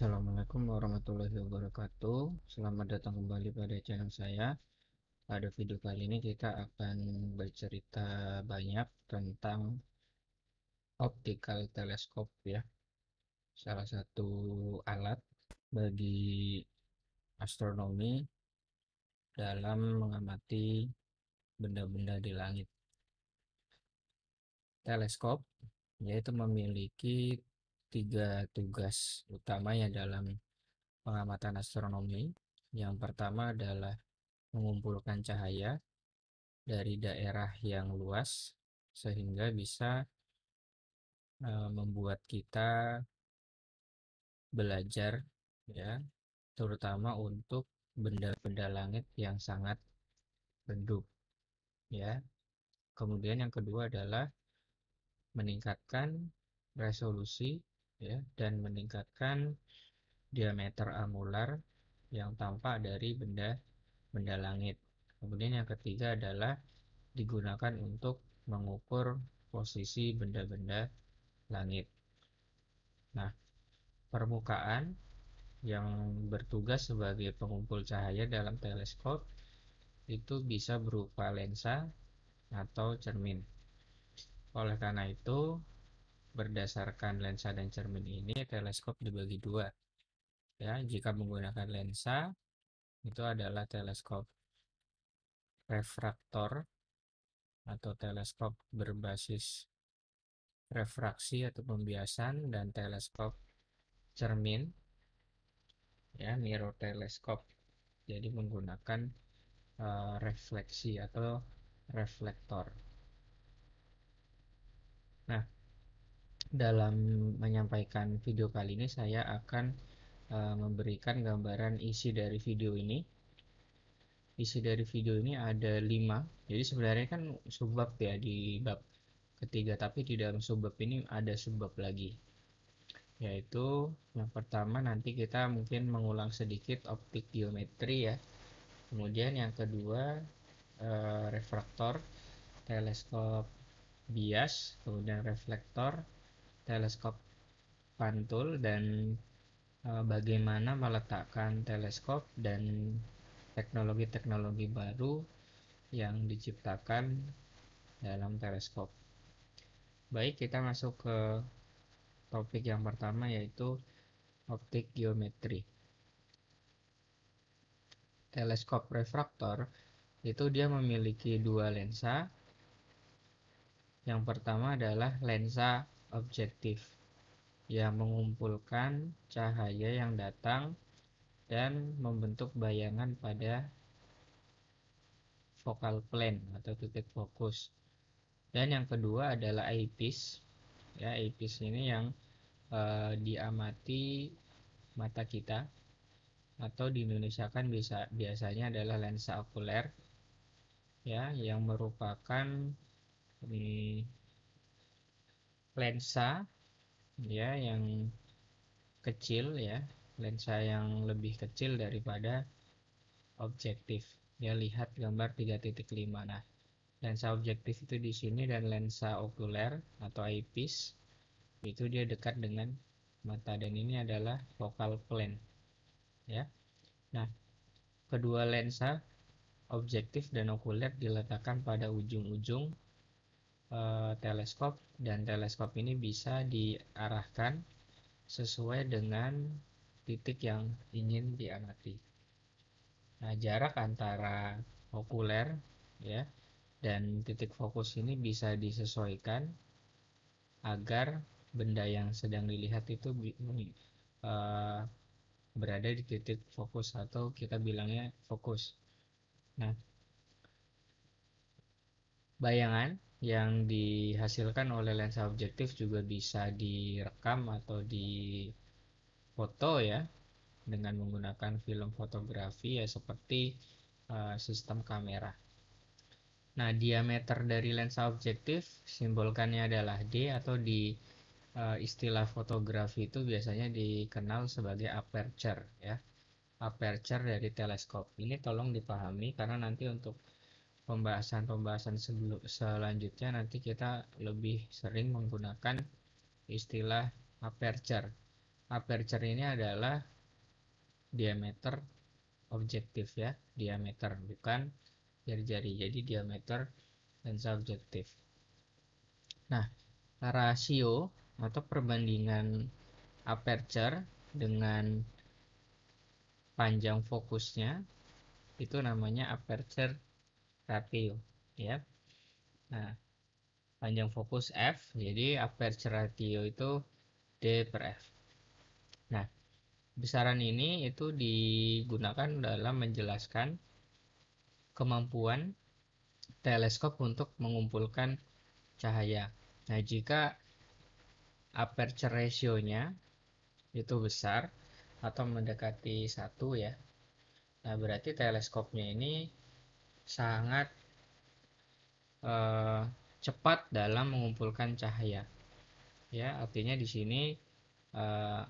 Assalamualaikum warahmatullahi wabarakatuh Selamat datang kembali pada channel saya Pada video kali ini kita akan bercerita banyak tentang optical telescope ya Salah satu alat bagi astronomi dalam mengamati benda-benda di langit Teleskop yaitu memiliki tiga tugas utama ya dalam pengamatan astronomi. Yang pertama adalah mengumpulkan cahaya dari daerah yang luas sehingga bisa e, membuat kita belajar ya terutama untuk benda-benda langit yang sangat redup ya. Kemudian yang kedua adalah meningkatkan resolusi ya, dan meningkatkan diameter amular yang tampak dari benda benda langit. Kemudian yang ketiga adalah digunakan untuk mengukur posisi benda-benda langit. Nah, permukaan yang bertugas sebagai pengumpul cahaya dalam teleskop itu bisa berupa lensa atau cermin. Oleh karena itu, Berdasarkan lensa dan cermin ini, teleskop dibagi dua. Ya, jika menggunakan lensa, itu adalah teleskop refraktor atau teleskop berbasis refraksi atau pembiasan dan teleskop cermin ya mirror teleskop jadi menggunakan uh, refleksi atau reflektor nah dalam menyampaikan video kali ini saya akan uh, memberikan gambaran isi dari video ini isi dari video ini ada 5 jadi sebenarnya kan subbab ya di bab ketiga tapi di dalam subbab ini ada subbab lagi yaitu yang pertama nanti kita mungkin mengulang sedikit optik geometri ya kemudian yang kedua uh, eh, refraktor teleskop bias kemudian reflektor teleskop pantul dan eh, bagaimana meletakkan teleskop dan teknologi-teknologi baru yang diciptakan dalam teleskop. Baik, kita masuk ke topik yang pertama yaitu optik geometri. Teleskop refraktor itu dia memiliki dua lensa. Yang pertama adalah lensa objektif yang mengumpulkan cahaya yang datang dan membentuk bayangan pada focal plane atau titik fokus. Dan yang kedua adalah eyepiece. Ya, eyepiece ini yang e, diamati mata kita atau di Indonesia kan bisa biasanya adalah lensa okuler ya yang merupakan lensa ya yang kecil ya lensa yang lebih kecil daripada objektif ya lihat gambar 3.5 nah lensa objektif itu di sini dan lensa okuler atau eyepiece itu dia dekat dengan mata dan ini adalah focal plane ya nah kedua lensa objektif dan okuler diletakkan pada ujung-ujung Eh, teleskop dan teleskop ini bisa diarahkan sesuai dengan titik yang ingin diamati. Nah, jarak antara okuler ya dan titik fokus ini bisa disesuaikan agar benda yang sedang dilihat itu uh, berada di titik fokus atau kita bilangnya fokus. Nah, bayangan yang dihasilkan oleh lensa objektif juga bisa direkam atau difoto ya dengan menggunakan film fotografi ya seperti uh, sistem kamera. Nah, diameter dari lensa objektif simbolkannya adalah D atau di uh, istilah fotografi itu biasanya dikenal sebagai aperture ya. Aperture dari teleskop. Ini tolong dipahami karena nanti untuk pembahasan-pembahasan selanjutnya nanti kita lebih sering menggunakan istilah aperture. Aperture ini adalah diameter objektif ya, diameter bukan jari-jari. Jadi diameter lensa objektif. Nah, rasio atau perbandingan aperture dengan panjang fokusnya itu namanya aperture start ya nah panjang fokus f jadi aperture ratio itu d per f nah besaran ini itu digunakan dalam menjelaskan kemampuan teleskop untuk mengumpulkan cahaya nah jika aperture ratio-nya itu besar atau mendekati satu ya. Nah, berarti teleskopnya ini sangat eh, cepat dalam mengumpulkan cahaya. Ya, artinya di sini eh,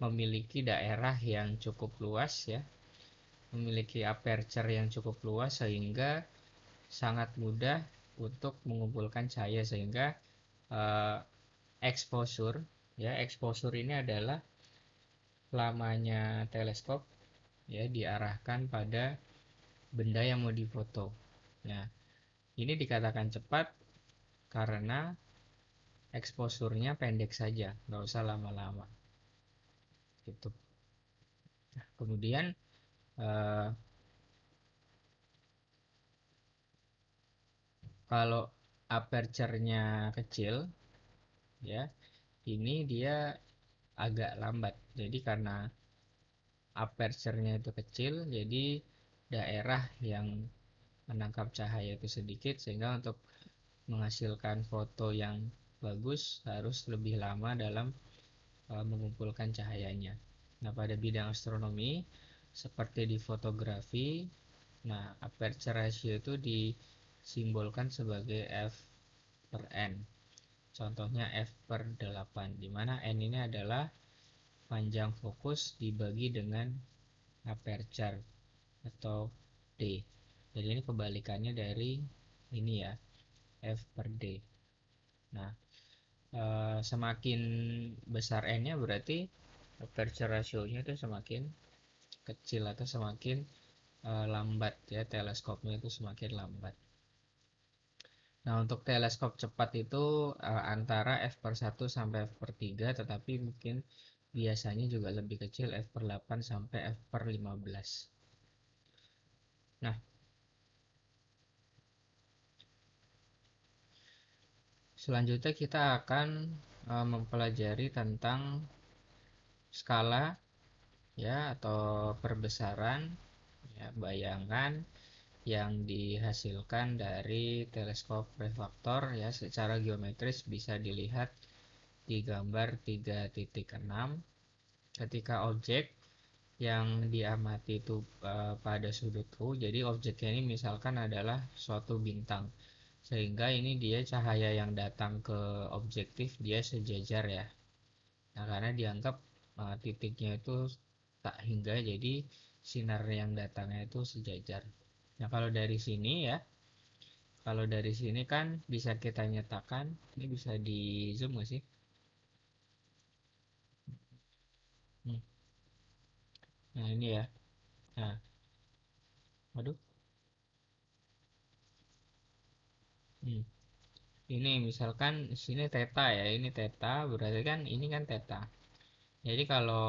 memiliki daerah yang cukup luas ya, memiliki aperture yang cukup luas sehingga sangat mudah untuk mengumpulkan cahaya sehingga eh, exposure ya exposure ini adalah lamanya teleskop ya diarahkan pada benda yang mau difoto. Nah, ini dikatakan cepat karena eksposurnya pendek saja, nggak usah lama-lama. Gitu. Nah, kemudian uh, kalau aperture-nya kecil, ya, ini dia agak lambat. Jadi karena aperture-nya itu kecil, jadi daerah yang menangkap cahaya itu sedikit sehingga untuk menghasilkan foto yang bagus harus lebih lama dalam e, mengumpulkan cahayanya. Nah, pada bidang astronomi seperti di fotografi, nah aperture ratio itu disimbolkan sebagai f per n. Contohnya f per 8 di mana n ini adalah panjang fokus dibagi dengan aperture atau D. Jadi ini kebalikannya dari ini ya, F per D. Nah, e, semakin besar N-nya berarti aperture ratio-nya itu semakin kecil atau semakin e, lambat ya, teleskopnya itu semakin lambat. Nah, untuk teleskop cepat itu e, antara F per 1 sampai F per 3, tetapi mungkin biasanya juga lebih kecil F per 8 sampai F per 15. Nah, selanjutnya kita akan eh, mempelajari tentang skala ya atau perbesaran ya, bayangan yang dihasilkan dari teleskop refraktor ya secara geometris bisa dilihat di gambar 3.6 ketika objek yang diamati itu uh, pada sudut U. Jadi objeknya ini misalkan adalah suatu bintang. Sehingga ini dia cahaya yang datang ke objektif dia sejajar ya. Nah, karena dianggap uh, titiknya itu tak hingga jadi sinar yang datangnya itu sejajar. Nah, kalau dari sini ya kalau dari sini kan bisa kita nyatakan ini bisa di zoom gak sih Nah, ini ya. Nah. Waduh. Hmm. Ini misalkan sini teta ya, ini teta, berarti kan ini kan teta. Jadi kalau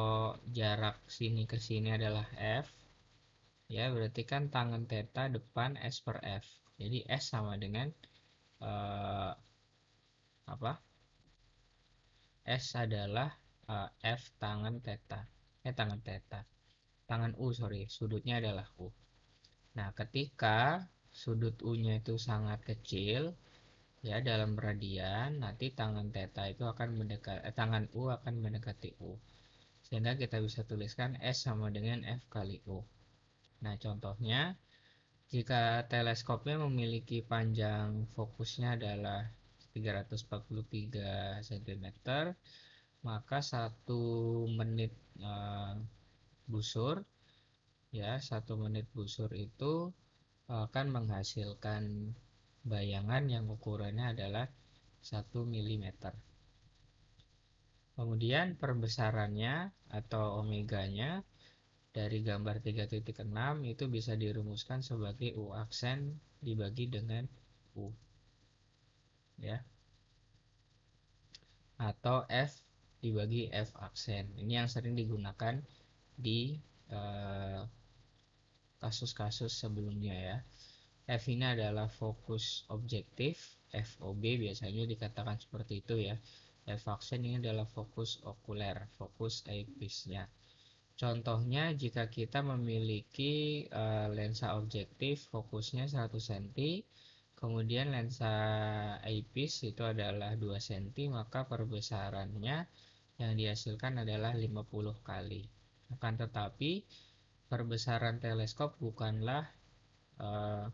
jarak sini ke sini adalah f, ya berarti kan tangan teta depan s per f. Jadi s sama dengan uh, apa? S adalah uh, f tangan teta. eh tangan theta tangan U sorry sudutnya adalah U nah ketika sudut U nya itu sangat kecil ya dalam radian nanti tangan theta itu akan mendekat eh, tangan U akan mendekati U sehingga kita bisa tuliskan S sama dengan F kali U nah contohnya jika teleskopnya memiliki panjang fokusnya adalah 343 cm maka satu menit eh, busur ya satu menit busur itu eh, akan menghasilkan bayangan yang ukurannya adalah 1 mm. Kemudian perbesarannya atau omeganya dari gambar 3.6 itu bisa dirumuskan sebagai U aksen dibagi dengan U. Ya. Atau F dibagi F aksen. Ini yang sering digunakan di kasus eh, kasus-kasus sebelumnya ya. F ini adalah fokus objektif, FOB biasanya dikatakan seperti itu ya. F vaksin ini adalah fokus okuler, fokus eyepiece-nya. Contohnya jika kita memiliki uh, lensa objektif fokusnya 1 cm, kemudian lensa eyepiece itu adalah 2 cm, maka perbesarannya yang dihasilkan adalah 50 kali. Akan tetapi, perbesaran teleskop bukanlah uh,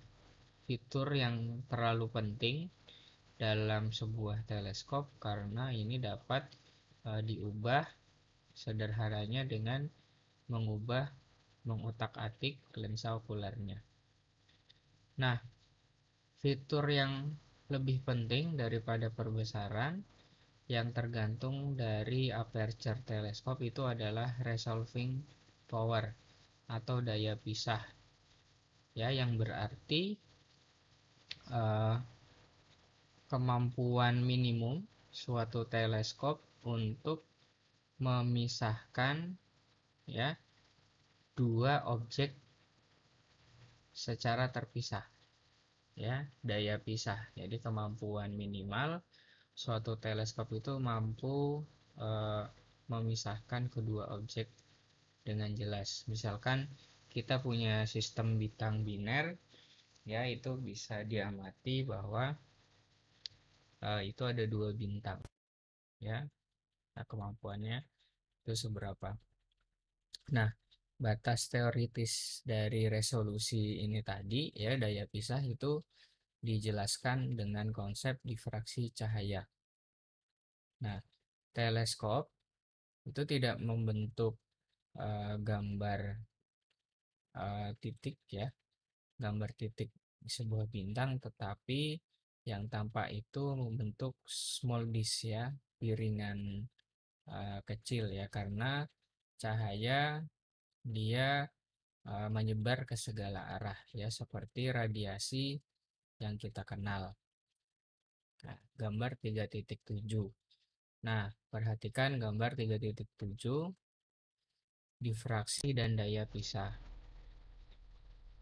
fitur yang terlalu penting dalam sebuah teleskop karena ini dapat uh, diubah sederhananya dengan mengubah mengutak-atik lensa okulernya. Nah, fitur yang lebih penting daripada perbesaran yang tergantung dari aperture teleskop itu adalah resolving power atau daya pisah ya yang berarti uh, kemampuan minimum suatu teleskop untuk memisahkan ya dua objek secara terpisah ya daya pisah jadi kemampuan minimal suatu teleskop itu mampu e, memisahkan kedua objek dengan jelas. Misalkan kita punya sistem bintang biner, ya itu bisa diamati bahwa e, itu ada dua bintang, ya. Nah, kemampuannya itu seberapa. Nah, batas teoritis dari resolusi ini tadi ya daya pisah itu dijelaskan dengan konsep difraksi cahaya. Nah, teleskop itu tidak membentuk uh, gambar uh, titik ya, gambar titik sebuah bintang, tetapi yang tampak itu membentuk small disk ya, piringan uh, kecil ya, karena cahaya dia menyebar ke segala arah ya, seperti radiasi yang kita kenal. Nah, gambar 3.7. Nah, perhatikan gambar 3.7 difraksi dan daya pisah.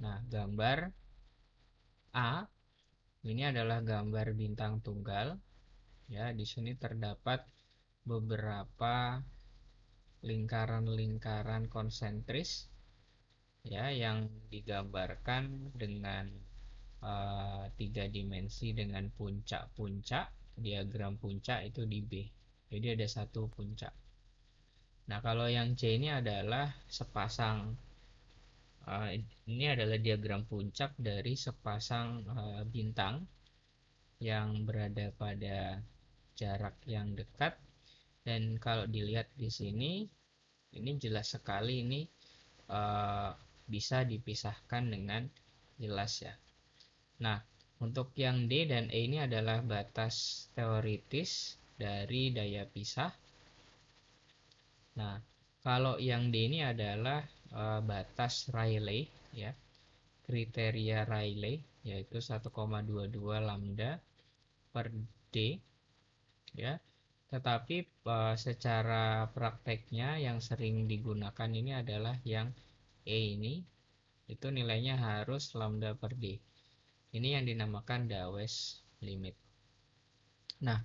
Nah, gambar A ini adalah gambar bintang tunggal. Ya, di sini terdapat beberapa lingkaran-lingkaran konsentris ya yang digambarkan dengan Eh, tiga dimensi dengan puncak-puncak diagram puncak itu di B jadi ada satu puncak nah kalau yang C ini adalah sepasang eh, ini adalah diagram puncak dari sepasang eh, bintang yang berada pada jarak yang dekat dan kalau dilihat di sini ini jelas sekali ini bisa dipisahkan dengan jelas ya Nah, untuk yang D dan E ini adalah batas teoritis dari daya pisah. Nah, kalau yang D ini adalah e, batas Rayleigh ya. Kriteria Rayleigh yaitu 1,22 lambda per D ya. Tetapi eh, secara prakteknya yang sering digunakan ini adalah yang E ini itu nilainya harus lambda per D ini yang dinamakan Dawes limit. Nah,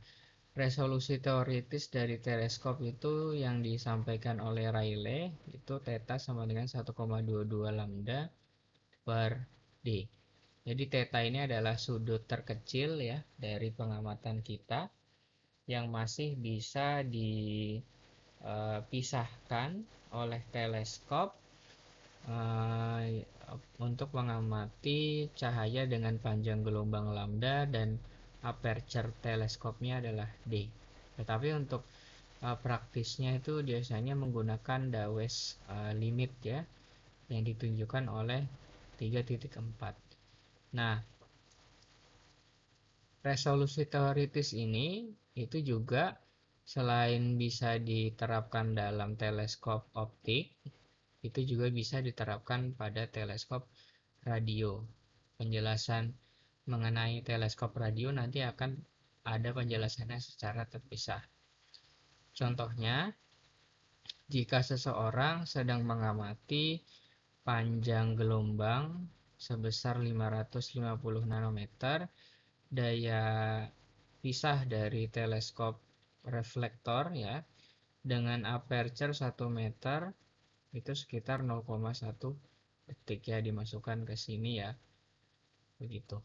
resolusi teoritis dari teleskop itu yang disampaikan oleh Rayleigh itu theta sama dengan 1,22 lambda per d. Jadi theta ini adalah sudut terkecil ya dari pengamatan kita yang masih bisa dipisahkan eh, oleh teleskop Eh, untuk mengamati cahaya dengan panjang gelombang lambda dan aperture teleskopnya adalah D. Tetapi untuk uh, praktisnya itu biasanya menggunakan Dawes uh, limit ya yang ditunjukkan oleh 3.4. Nah, resolusi teoritis ini itu juga selain bisa diterapkan dalam teleskop optik itu juga bisa diterapkan pada teleskop radio. Penjelasan mengenai teleskop radio nanti akan ada penjelasannya secara terpisah. Contohnya, jika seseorang sedang mengamati panjang gelombang sebesar 550 nanometer, daya pisah dari teleskop reflektor ya dengan aperture 1 meter itu sekitar 0,1 detik ya dimasukkan ke sini ya begitu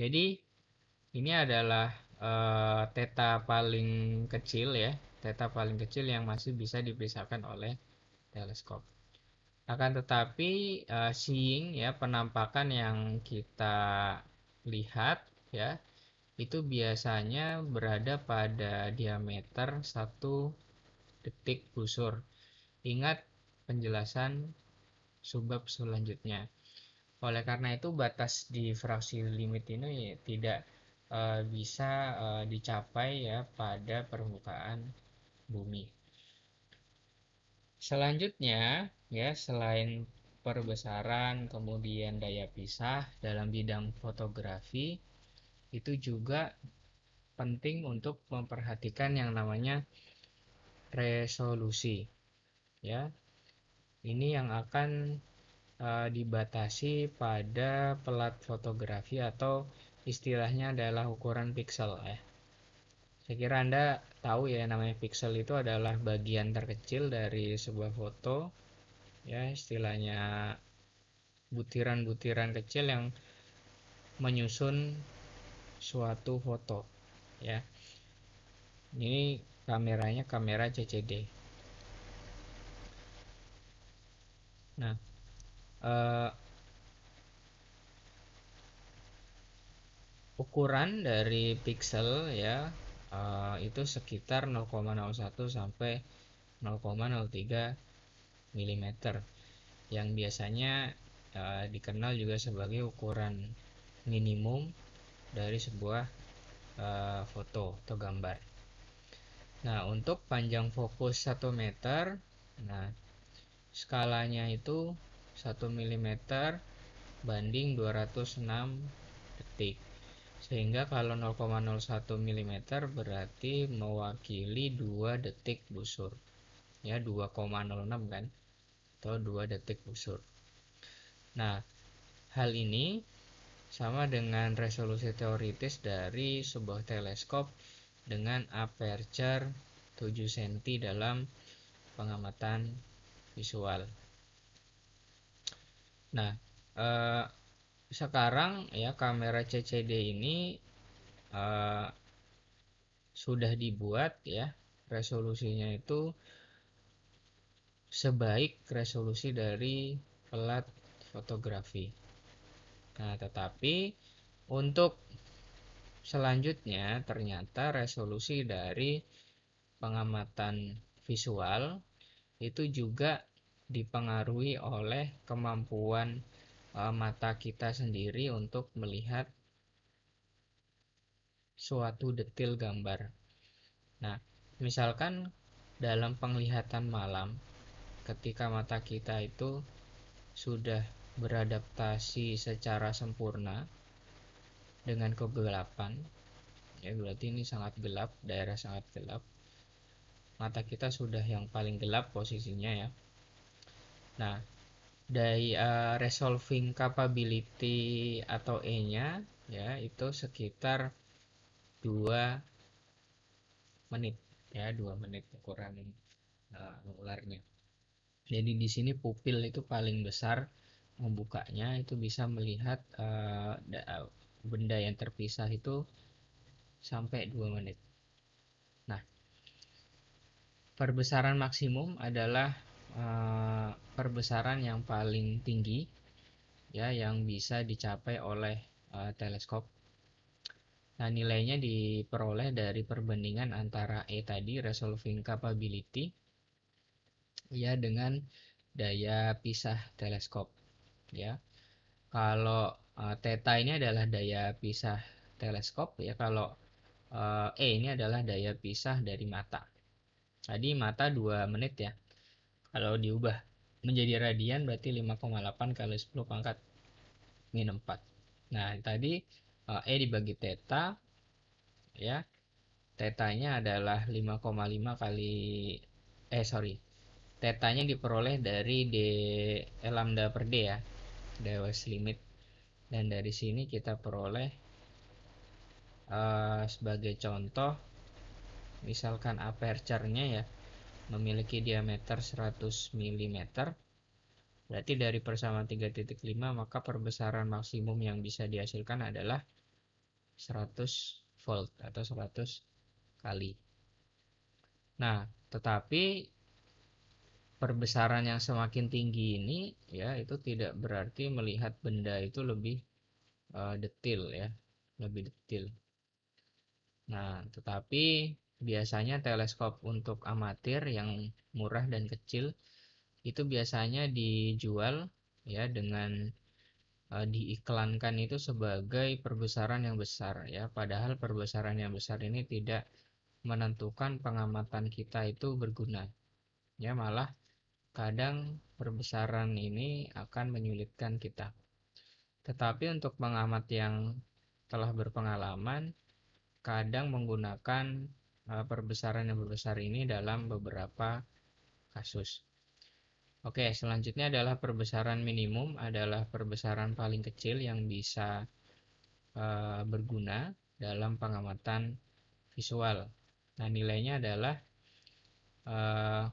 jadi ini adalah e, teta paling kecil ya teta paling kecil yang masih bisa dipisahkan oleh teleskop akan tetapi e, seeing ya penampakan yang kita lihat ya itu biasanya berada pada diameter satu detik busur Ingat penjelasan subbab selanjutnya. Oleh karena itu batas di fraksi limit ini tidak e, bisa e, dicapai ya pada permukaan bumi. Selanjutnya ya selain perbesaran kemudian daya pisah dalam bidang fotografi itu juga penting untuk memperhatikan yang namanya resolusi ya ini yang akan uh, dibatasi pada pelat fotografi atau istilahnya adalah ukuran pixel ya. Saya kira Anda tahu ya namanya pixel itu adalah bagian terkecil dari sebuah foto ya istilahnya butiran-butiran kecil yang menyusun suatu foto ya. Ini kameranya kamera CCD. Nah, uh, ukuran dari pixel ya uh, itu sekitar 0,01 sampai 0,03 mm yang biasanya uh, dikenal juga sebagai ukuran minimum dari sebuah uh, foto atau gambar. Nah, untuk panjang fokus 1 meter, nah skalanya itu 1 mm banding 206 detik sehingga kalau 0,01 mm berarti mewakili 2 detik busur ya 2,06 kan atau 2 detik busur nah hal ini sama dengan resolusi teoritis dari sebuah teleskop dengan aperture 7 cm dalam pengamatan visual. Nah, eh, sekarang ya kamera CCD ini eh, sudah dibuat ya resolusinya itu sebaik resolusi dari pelat fotografi. Nah, tetapi untuk selanjutnya ternyata resolusi dari pengamatan visual itu juga dipengaruhi oleh kemampuan uh, mata kita sendiri untuk melihat suatu detail gambar. Nah, misalkan dalam penglihatan malam, ketika mata kita itu sudah beradaptasi secara sempurna dengan kegelapan, ya berarti ini sangat gelap, daerah sangat gelap. Mata kita sudah yang paling gelap posisinya ya, Nah, dari uh, resolving capability atau E-nya ya itu sekitar 2 menit ya 2 menit ukuran uh, eh, ularnya. Jadi di sini pupil itu paling besar membukanya itu bisa melihat uh, benda yang terpisah itu sampai 2 menit. Nah, perbesaran maksimum adalah Eh, perbesaran yang paling tinggi ya yang bisa dicapai oleh uh, teleskop. Nah, nilainya diperoleh dari perbandingan antara E tadi resolving capability ya dengan daya pisah teleskop ya. Kalau uh, theta ini adalah daya pisah teleskop ya kalau uh, E ini adalah daya pisah dari mata. Tadi mata 2 menit ya kalau diubah menjadi radian berarti 5,8 kali 10 pangkat min 4 nah tadi eh, E dibagi teta ya tetanya adalah 5,5 kali eh sorry tetanya diperoleh dari D eh, lambda per D ya Dewes limit dan dari sini kita peroleh uh, sebagai contoh misalkan aperture-nya ya memiliki diameter 100 mm, berarti dari persamaan 3.5 maka perbesaran maksimum yang bisa dihasilkan adalah 100 volt atau 100 kali. Nah, tetapi perbesaran yang semakin tinggi ini ya itu tidak berarti melihat benda itu lebih uh, detil ya lebih detail. nah tetapi Biasanya teleskop untuk amatir yang murah dan kecil itu biasanya dijual ya dengan e, diiklankan itu sebagai perbesaran yang besar ya padahal perbesaran yang besar ini tidak menentukan pengamatan kita itu berguna ya malah kadang perbesaran ini akan menyulitkan kita tetapi untuk pengamat yang telah berpengalaman kadang menggunakan Eh, perbesaran yang berbesar ini dalam beberapa kasus. Oke, selanjutnya adalah perbesaran minimum adalah perbesaran paling kecil yang bisa eh, berguna dalam pengamatan visual. Nah, nilainya adalah eh,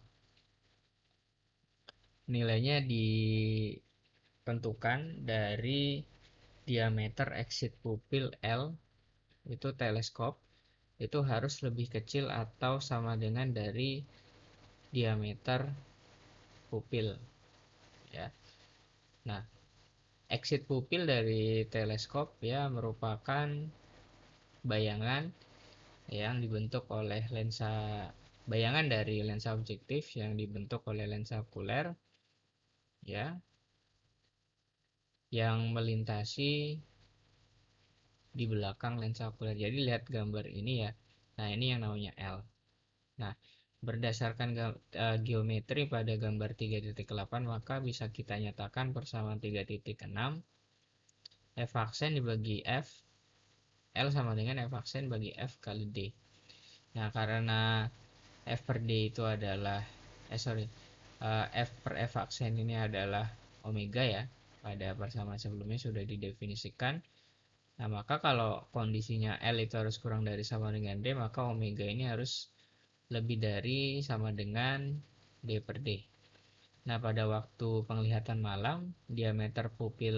nilainya ditentukan dari diameter exit pupil L itu teleskop itu harus lebih kecil atau sama dengan dari diameter pupil ya. Nah, exit pupil dari teleskop ya merupakan bayangan yang dibentuk oleh lensa bayangan dari lensa objektif yang dibentuk oleh lensa kuler ya yang melintasi di belakang lensa okuler. Jadi lihat gambar ini ya. Nah, ini yang namanya L. Nah, berdasarkan eh, geometri pada gambar 3.8 maka bisa kita nyatakan persamaan 3.6 F aksen dibagi F L sama dengan F aksen bagi F kali D nah karena F per D itu adalah eh sorry eh, F per F aksen ini adalah omega ya pada persamaan sebelumnya sudah didefinisikan Nah, maka kalau kondisinya L itu harus kurang dari sama dengan D, maka omega ini harus lebih dari sama dengan D per D. Nah, pada waktu penglihatan malam, diameter pupil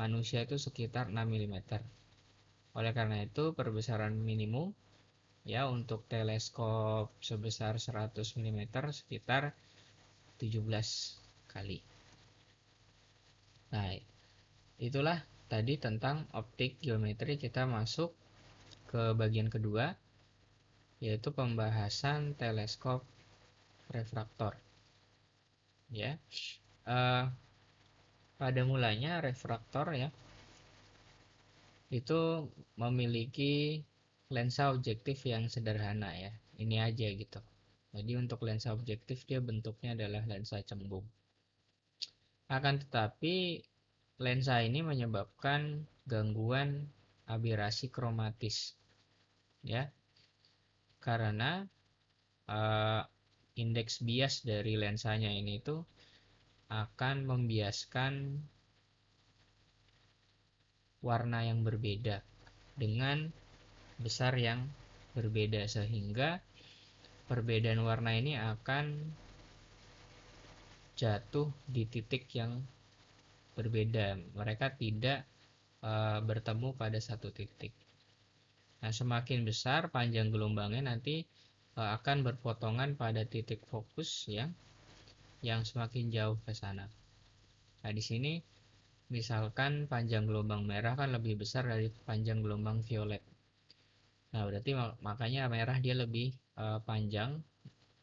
manusia itu sekitar 6 mm. Oleh karena itu, perbesaran minimum ya untuk teleskop sebesar 100 mm sekitar 17 kali. Nah, itulah tadi tentang optik geometri kita masuk ke bagian kedua yaitu pembahasan teleskop refraktor. Ya. Uh, pada mulanya refraktor ya itu memiliki lensa objektif yang sederhana ya. Ini aja gitu. Jadi untuk lensa objektif dia bentuknya adalah lensa cembung. Akan tetapi lensa ini menyebabkan gangguan aberasi kromatis ya karena uh, indeks bias dari lensanya ini itu akan membiaskan warna yang berbeda dengan besar yang berbeda sehingga perbedaan warna ini akan jatuh di titik yang berbeda. Mereka tidak uh, bertemu pada satu titik. Nah, semakin besar panjang gelombangnya nanti uh, akan berpotongan pada titik fokus yang yang semakin jauh ke sana. Nah, di sini misalkan panjang gelombang merah kan lebih besar dari panjang gelombang violet. Nah, berarti makanya merah dia lebih uh, panjang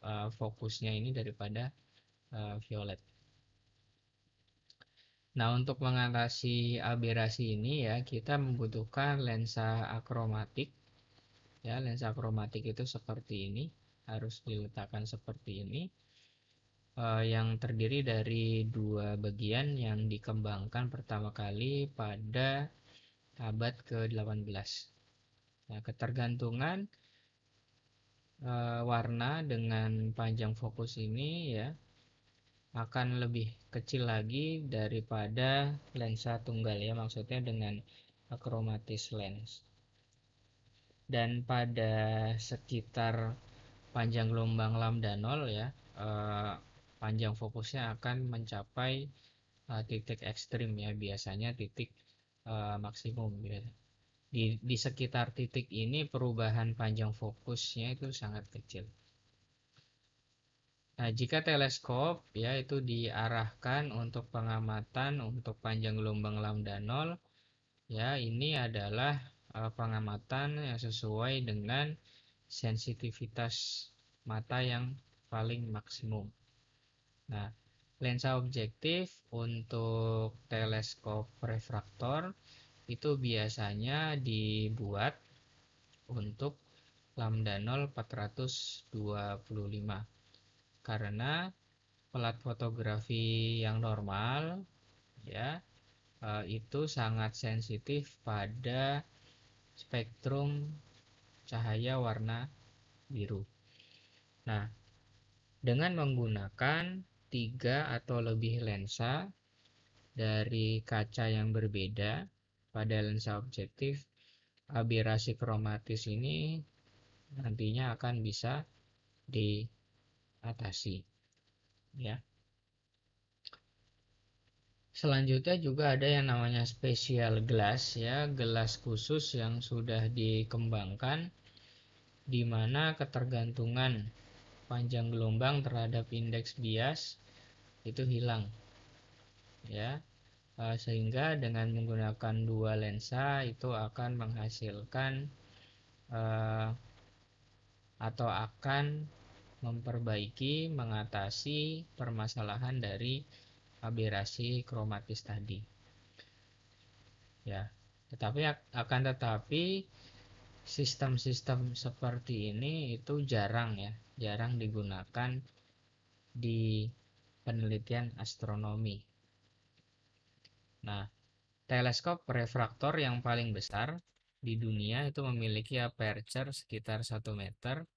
uh, fokusnya ini daripada uh, violet. Nah, untuk mengatasi aberasi ini ya, kita membutuhkan lensa akromatik. Ya, lensa akromatik itu seperti ini, harus diletakkan seperti ini. E, yang terdiri dari dua bagian yang dikembangkan pertama kali pada abad ke-18. Nah, ketergantungan e, warna dengan panjang fokus ini ya akan lebih kecil lagi daripada lensa tunggal ya maksudnya dengan akromatis lens dan pada sekitar panjang gelombang lambda 0 ya eh, panjang fokusnya akan mencapai eh, titik ekstrim ya biasanya titik eh, maksimum ya. di, di sekitar titik ini perubahan panjang fokusnya itu sangat kecil Nah, jika teleskop ya itu diarahkan untuk pengamatan untuk panjang gelombang lambda 0 ya ini adalah uh, pengamatan yang sesuai dengan sensitivitas mata yang paling maksimum. Nah, lensa objektif untuk teleskop refraktor itu biasanya dibuat untuk lambda 0 425 karena pelat fotografi yang normal ya eh, itu sangat sensitif pada spektrum cahaya warna biru. Nah, dengan menggunakan tiga atau lebih lensa dari kaca yang berbeda pada lensa objektif, aberrasi kromatis ini nantinya akan bisa di atasi. Ya. Selanjutnya juga ada yang namanya spesial glass ya, gelas khusus yang sudah dikembangkan di mana ketergantungan panjang gelombang terhadap indeks bias itu hilang. Ya. Eh, sehingga dengan menggunakan dua lensa itu akan menghasilkan eh, atau akan memperbaiki, mengatasi permasalahan dari aberasi kromatis tadi. Ya, tetapi akan tetapi sistem-sistem seperti ini itu jarang ya, jarang digunakan di penelitian astronomi. Nah, teleskop refraktor yang paling besar di dunia itu memiliki aperture sekitar 1 meter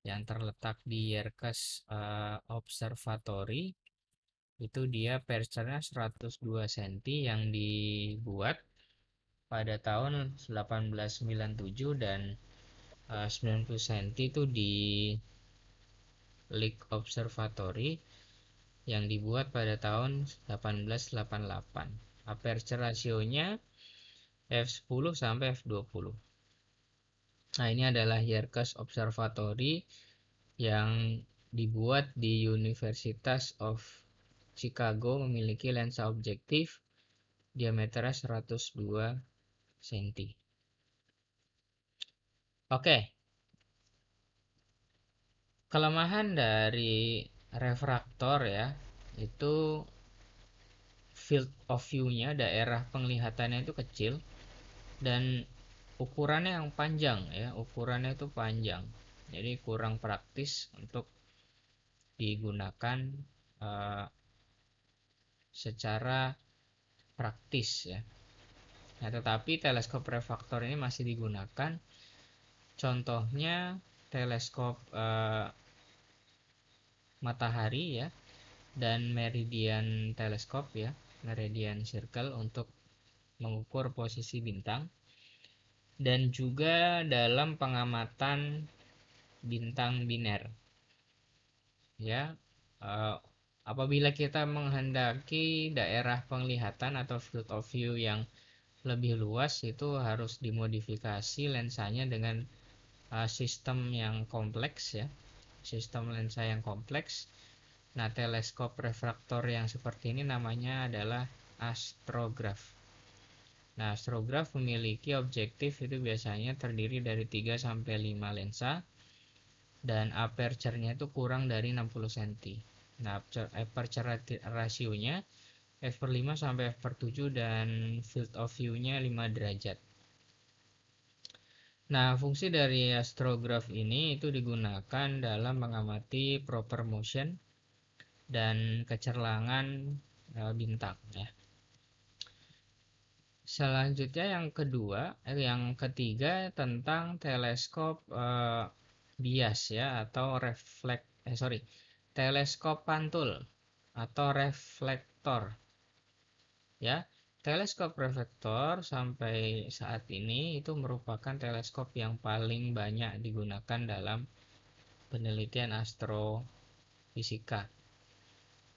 yang terletak di Yerkes uh, Observatory itu dia persernya 102 cm yang dibuat pada tahun 1897 dan uh, 90 cm itu di Lake Observatory yang dibuat pada tahun 1888. Aperture rasionya F10 sampai F20. Nah, ini adalah Yerkes Observatory yang dibuat di Universitas of Chicago memiliki lensa objektif diameter 102 cm. Oke. Kelemahan dari refraktor ya, itu field of view-nya, daerah penglihatannya itu kecil dan ukurannya yang panjang ya ukurannya itu panjang jadi kurang praktis untuk digunakan uh, secara praktis ya nah tetapi teleskop refraktor ini masih digunakan contohnya teleskop uh, matahari ya dan meridian teleskop ya meridian circle untuk mengukur posisi bintang dan juga dalam pengamatan bintang biner. Ya, eh, apabila kita menghendaki daerah penglihatan atau field of view yang lebih luas itu harus dimodifikasi lensanya dengan eh, sistem yang kompleks ya sistem lensa yang kompleks nah teleskop refraktor yang seperti ini namanya adalah astrograph Nah, astrograf memiliki objektif itu biasanya terdiri dari 3 sampai 5 lensa dan aperture-nya itu kurang dari 60 cm. Nah, aperture rasionya f 5 sampai f 7 dan field of view-nya 5 derajat. Nah, fungsi dari astrograf ini itu digunakan dalam mengamati proper motion dan kecerlangan e, bintang ya selanjutnya yang kedua eh, yang ketiga tentang teleskop eh, bias ya atau reflek eh sorry teleskop pantul atau reflektor ya teleskop reflektor sampai saat ini itu merupakan teleskop yang paling banyak digunakan dalam penelitian astrofisika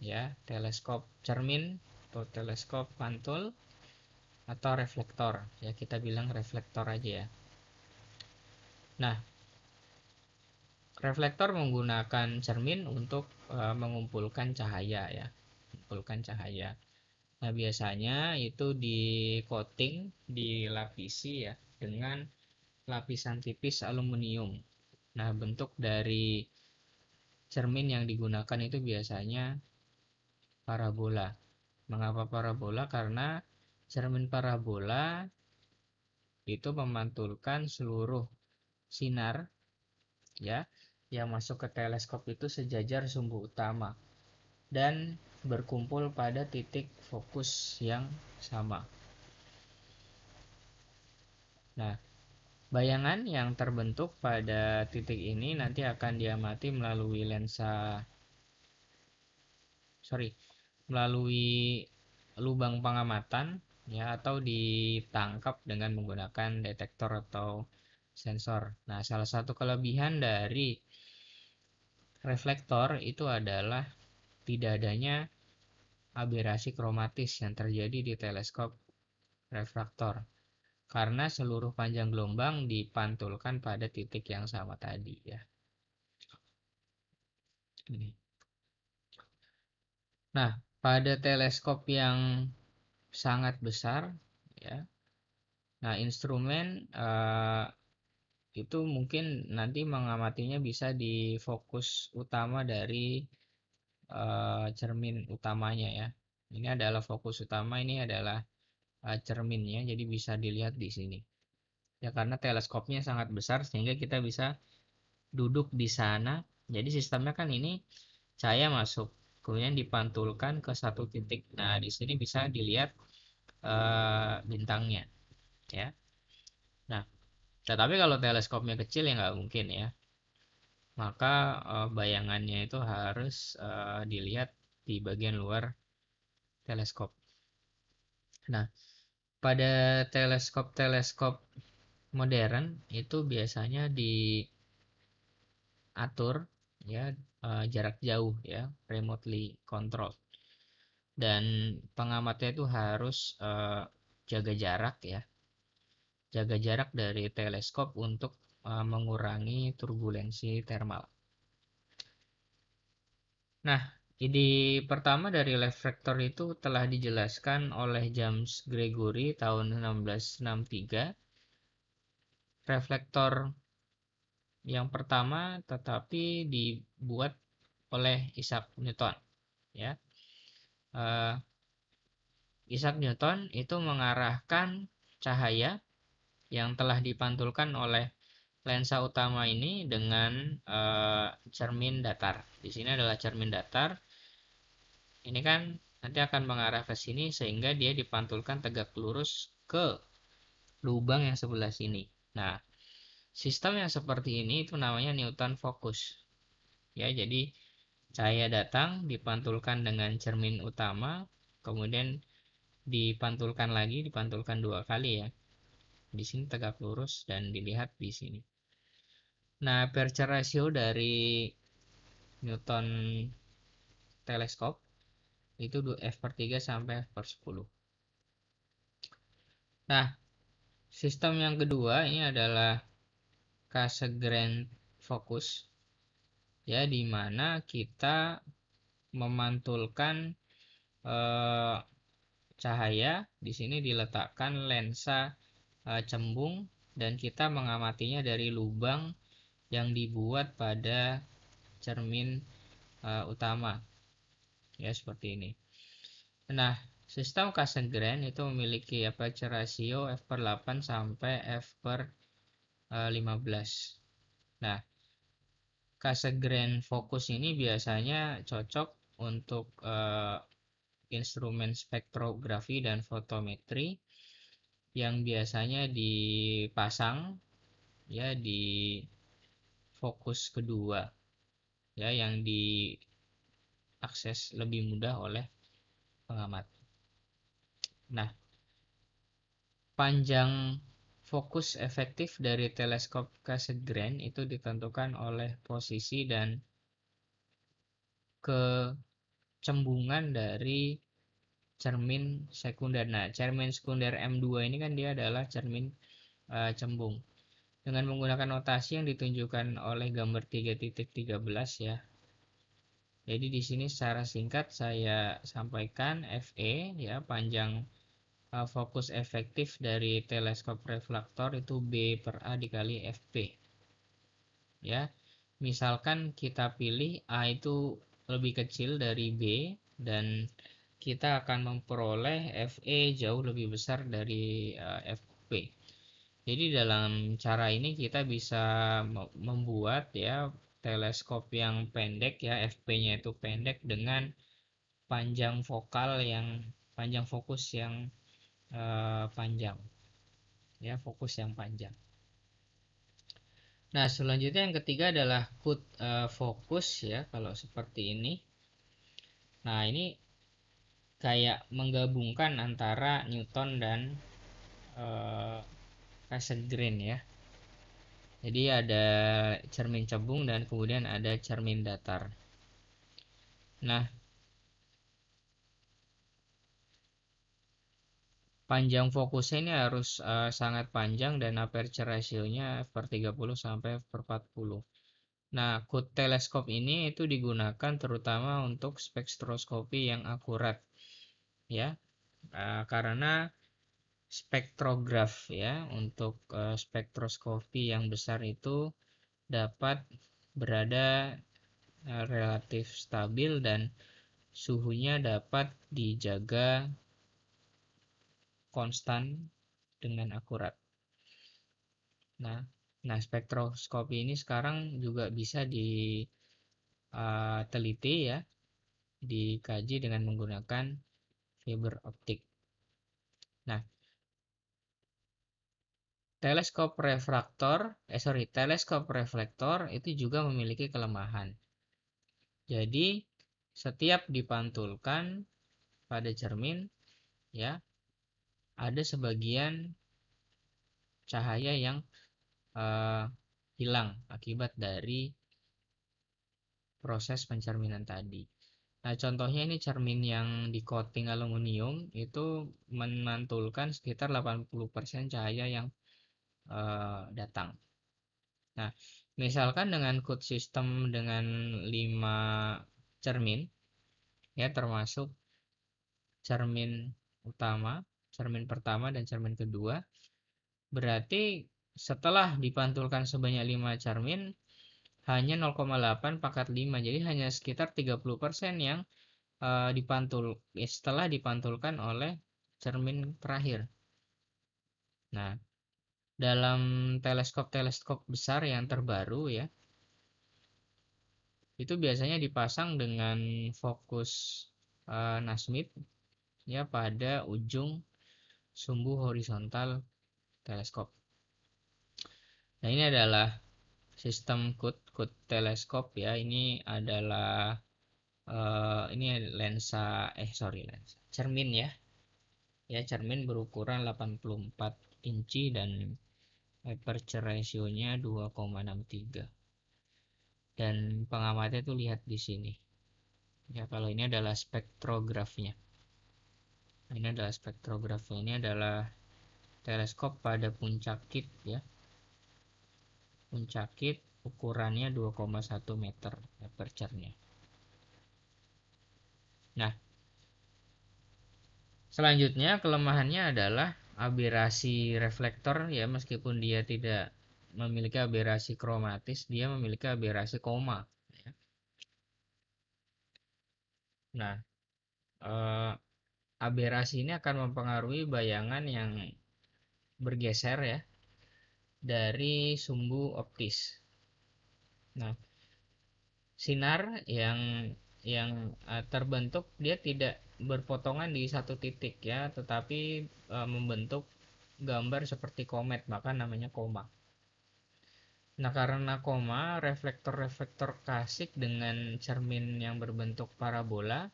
ya teleskop cermin atau teleskop pantul atau reflektor ya kita bilang reflektor aja ya nah reflektor menggunakan cermin untuk e, mengumpulkan cahaya ya mengumpulkan cahaya nah biasanya itu di coating dilapisi ya dengan lapisan tipis aluminium nah bentuk dari cermin yang digunakan itu biasanya parabola mengapa parabola karena Cermin parabola itu memantulkan seluruh sinar ya yang masuk ke teleskop itu sejajar sumbu utama dan berkumpul pada titik fokus yang sama. Nah, bayangan yang terbentuk pada titik ini nanti akan diamati melalui lensa sorry, melalui lubang pengamatan ya atau ditangkap dengan menggunakan detektor atau sensor. Nah, salah satu kelebihan dari reflektor itu adalah tidak adanya aberasi kromatis yang terjadi di teleskop refraktor karena seluruh panjang gelombang dipantulkan pada titik yang sama tadi ya. Ini. Nah, pada teleskop yang sangat besar ya nah instrumen uh, itu mungkin nanti mengamatinya bisa di fokus utama dari uh, cermin utamanya ya ini adalah fokus utama ini adalah uh, cerminnya jadi bisa dilihat di sini ya karena teleskopnya sangat besar sehingga kita bisa duduk di sana jadi sistemnya kan ini saya masuk kemudian dipantulkan ke satu titik. Nah, di sini bisa dilihat e, bintangnya, ya. Nah, tetapi kalau teleskopnya kecil ya nggak mungkin ya. Maka e, bayangannya itu harus e, dilihat di bagian luar teleskop. Nah, pada teleskop-teleskop modern itu biasanya diatur ya uh, jarak jauh ya remotely controlled dan pengamatnya itu harus uh, jaga jarak ya jaga jarak dari teleskop untuk uh, mengurangi turbulensi thermal. nah ide pertama dari reflektor itu telah dijelaskan oleh James Gregory tahun 1663 reflektor yang pertama tetapi dibuat oleh Isaac Newton ya uh, Isaac Newton itu mengarahkan cahaya yang telah dipantulkan oleh lensa utama ini dengan uh, cermin datar di sini adalah cermin datar ini kan nanti akan mengarah ke sini sehingga dia dipantulkan tegak lurus ke lubang yang sebelah sini nah Sistem yang seperti ini itu namanya Newton fokus. Ya, jadi cahaya datang dipantulkan dengan cermin utama, kemudian dipantulkan lagi, dipantulkan dua kali ya. Di sini tegak lurus dan dilihat di sini. Nah, aperture ratio dari Newton teleskop itu f per 3 sampai f per 10. Nah, sistem yang kedua ini adalah grand Focus ya dimana kita memantulkan eh, cahaya di sini diletakkan lensa eh, cembung dan kita mengamatinya dari lubang yang dibuat pada cermin eh, utama ya seperti ini nah sistem Cassegrain itu memiliki apa? ratio f per 8 sampai f per 15. Eh, nah, Grand fokus ini biasanya cocok untuk uh, instrumen spektrografi dan fotometri yang biasanya dipasang ya di fokus kedua ya yang diakses lebih mudah oleh pengamat. Nah, panjang Fokus efektif dari teleskop Cassegrain itu ditentukan oleh posisi dan kecembungan dari cermin sekunder. Nah, cermin sekunder M2 ini kan dia adalah cermin uh, cembung. Dengan menggunakan notasi yang ditunjukkan oleh gambar 3.13 ya. Jadi di sini secara singkat saya sampaikan FE ya panjang uh, fokus efektif dari teleskop reflektor itu B per A dikali FP. Ya, misalkan kita pilih A itu lebih kecil dari B dan kita akan memperoleh FE jauh lebih besar dari uh, eh, FP. Jadi dalam cara ini kita bisa membuat ya teleskop yang pendek ya FP-nya itu pendek dengan panjang vokal yang panjang fokus yang uh, panjang ya fokus yang panjang nah selanjutnya yang ketiga adalah put uh, fokus ya kalau seperti ini nah ini kayak menggabungkan antara Newton dan uh, eh, Cassegrain ya jadi ada cermin cebung dan kemudian ada cermin datar nah panjang fokusnya ini harus uh, sangat panjang dan aperture rasionya per 30 sampai per 40 Nah, kut teleskop ini itu digunakan terutama untuk spektroskopi yang akurat. Ya. Uh, karena spektrograf ya untuk uh, spektroskopi yang besar itu dapat berada uh, relatif stabil dan suhunya dapat dijaga konstan dengan akurat. Nah, nah spektroskopi ini sekarang juga bisa diteliti eh, uh, ya, dikaji dengan menggunakan fiber optik. Nah, teleskop refraktor, eh sorry, teleskop reflektor itu juga memiliki kelemahan. Jadi, setiap dipantulkan pada cermin, ya, ada sebagian cahaya yang uh, hilang akibat dari proses pencerminan tadi. Nah, contohnya ini cermin yang di coating aluminium itu memantulkan sekitar 80% cahaya yang uh, datang. Nah, misalkan dengan cut system dengan 5 cermin ya termasuk cermin utama cermin pertama dan cermin kedua. Berarti setelah dipantulkan sebanyak 5 cermin, hanya 0,8 pakat 5. Jadi hanya sekitar 30% yang eh, dipantul eh, setelah dipantulkan oleh cermin terakhir. Nah, dalam teleskop-teleskop besar yang terbaru ya, itu biasanya dipasang dengan fokus uh, nasmid ya pada ujung sumbu horizontal teleskop. Nah, ini adalah sistem kut-kut teleskop ya. Ini adalah uh, ini lensa eh sorry lensa cermin ya. Ya, cermin berukuran 84 inci dan aperture ratio-nya 2,63. Dan pengamatnya itu lihat di sini. Ya, kalau ini adalah spektrografnya ini adalah spektrografi ini adalah teleskop pada puncak kit ya puncak kit ukurannya 2,1 meter aperture-nya ya, nah selanjutnya kelemahannya adalah aberasi reflektor ya meskipun dia tidak memiliki aberasi kromatis dia memiliki aberasi koma ya. nah eh, aberasi ini akan mempengaruhi bayangan yang bergeser ya dari sumbu optis. Nah, sinar yang yang eh, terbentuk dia tidak berpotongan di satu titik ya, tetapi e, membentuk gambar seperti komet, maka namanya koma. Nah, karena koma, reflektor-reflektor klasik dengan cermin yang berbentuk parabola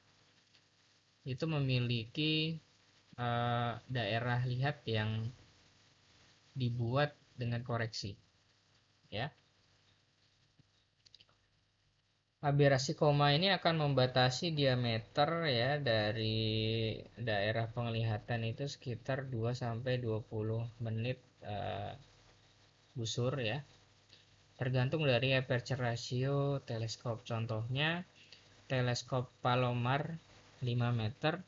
itu memiliki uh, daerah lihat yang dibuat dengan koreksi ya aberrasi koma ini akan membatasi diameter ya dari daerah penglihatan itu sekitar 2 sampai 20 menit uh, busur ya tergantung dari aperture ratio teleskop contohnya teleskop Palomar 5 meter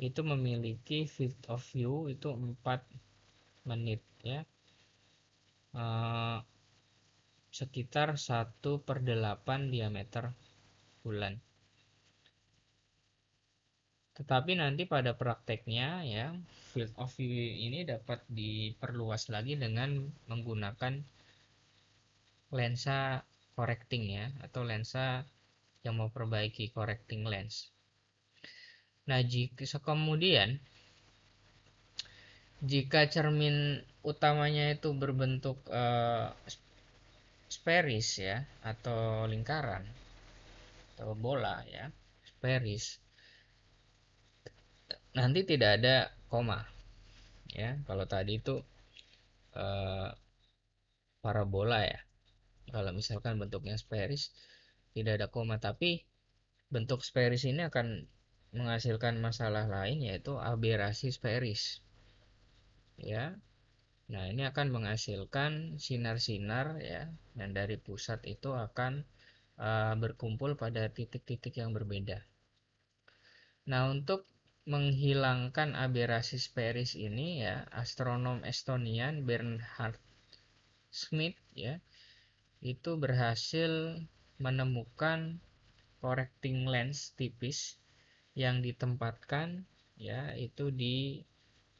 itu memiliki field of view itu 4 menit ya eh, sekitar 1 per 8 diameter bulan tetapi nanti pada prakteknya ya field of view ini dapat diperluas lagi dengan menggunakan lensa correcting ya atau lensa yang memperbaiki correcting lens Nah, jika so, kemudian jika cermin utamanya itu berbentuk eh, sferis ya atau lingkaran atau bola ya, sferis. Nanti tidak ada koma. Ya, kalau tadi itu eh, parabola ya. Kalau misalkan bentuknya sferis tidak ada koma tapi bentuk sferis ini akan menghasilkan masalah lain yaitu aberrasi sferis. Ya. Nah, ini akan menghasilkan sinar-sinar ya yang dari pusat itu akan uh, berkumpul pada titik-titik yang berbeda. Nah, untuk menghilangkan aberrasi sferis ini ya, astronom Estonian Bernhard Schmidt ya itu berhasil menemukan correcting lens tipis yang ditempatkan ya itu di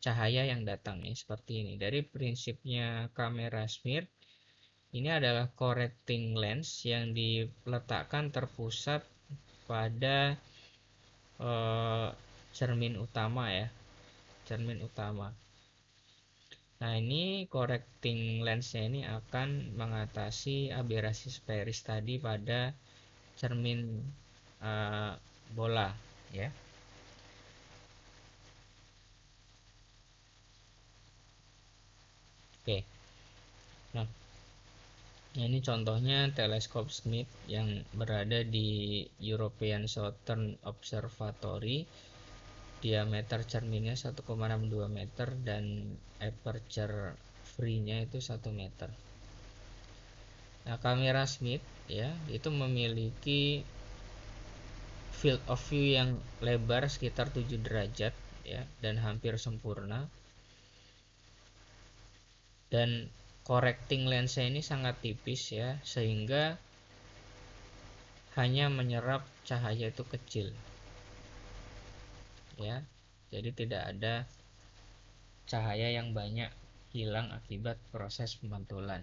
cahaya yang datang ya seperti ini. Dari prinsipnya kamera Smith ini adalah correcting lens yang diletakkan terpusat pada eh, cermin utama ya. Cermin utama. Nah, ini correcting lensnya ini akan mengatasi aberrasi sferis tadi pada cermin eh, bola ya. Oke. Nah, ini contohnya teleskop Smith yang berada di European Southern Observatory. Diameter cerminnya 1,62 meter dan aperture free-nya itu 1 meter. Nah, kamera Smith ya, itu memiliki field of view yang lebar sekitar 7 derajat ya dan hampir sempurna dan correcting lensa ini sangat tipis ya sehingga hanya menyerap cahaya itu kecil ya jadi tidak ada cahaya yang banyak hilang akibat proses pemantulan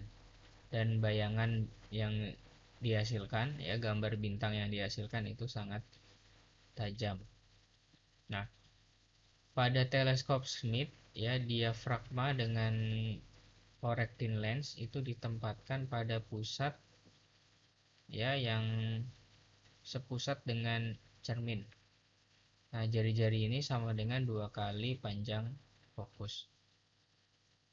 dan bayangan yang dihasilkan ya gambar bintang yang dihasilkan itu sangat tajam. Nah, pada teleskop Smith ya diafragma dengan correcting lens itu ditempatkan pada pusat ya yang sepusat dengan cermin. Nah, jari-jari ini sama dengan dua kali panjang fokus.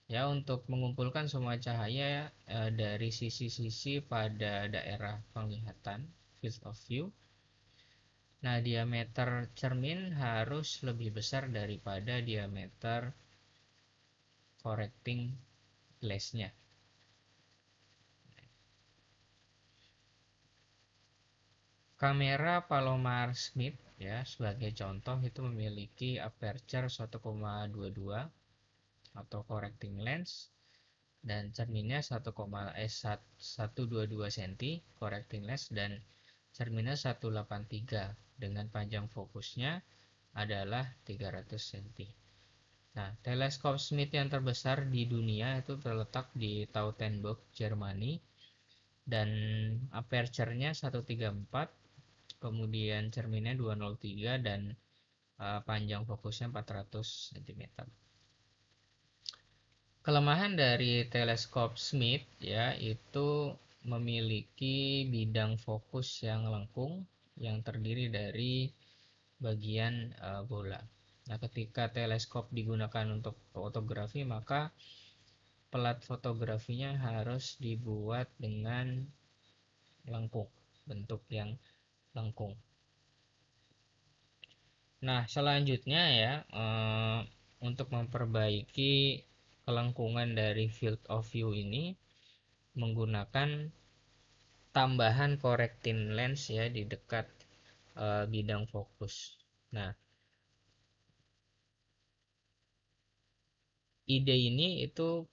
Ya, untuk mengumpulkan semua cahaya eh, dari sisi-sisi pada daerah penglihatan, field of view, Nah, diameter cermin harus lebih besar daripada diameter correcting glass-nya. Kamera Palomar Smith ya sebagai contoh itu memiliki aperture 1,22 atau correcting lens dan cerminnya 1,122 cm eh, correcting lens dan cerminnya 183 dengan panjang fokusnya adalah 300 cm. Nah, teleskop Smith yang terbesar di dunia itu terletak di Tautenburg, Jermani. Dan aperture-nya 134, kemudian cerminnya 203 dan uh, panjang fokusnya 400 cm. Kelemahan dari teleskop Smith ya itu memiliki bidang fokus yang lengkung yang terdiri dari bagian uh, bola. Nah, ketika teleskop digunakan untuk fotografi, maka pelat fotografinya harus dibuat dengan lengkung, bentuk yang lengkung. Nah, selanjutnya ya, uh, untuk memperbaiki kelengkungan dari field of view ini, menggunakan tambahan correcting lens ya di dekat e, bidang fokus. Nah, ide ini itu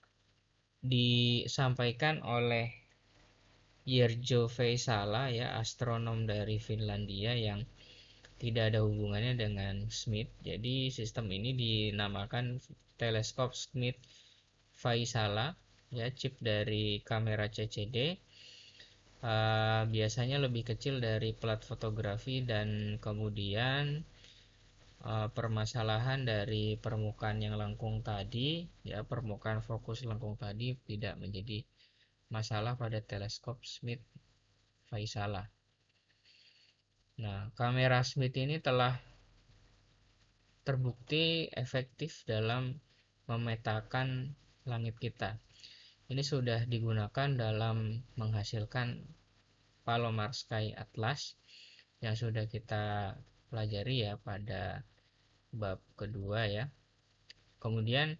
disampaikan oleh Yerjo Veisala ya astronom dari Finlandia yang tidak ada hubungannya dengan Smith. Jadi sistem ini dinamakan teleskop Smith Veisala ya chip dari kamera CCD uh, eh, biasanya lebih kecil dari plat fotografi dan kemudian uh, permasalahan dari permukaan yang lengkung tadi ya permukaan fokus lengkung tadi tidak menjadi masalah pada teleskop Smith Faisala. Nah, kamera Smith ini telah terbukti efektif dalam memetakan langit kita ini sudah digunakan dalam menghasilkan Palomar Sky Atlas yang sudah kita pelajari ya pada bab kedua ya. Kemudian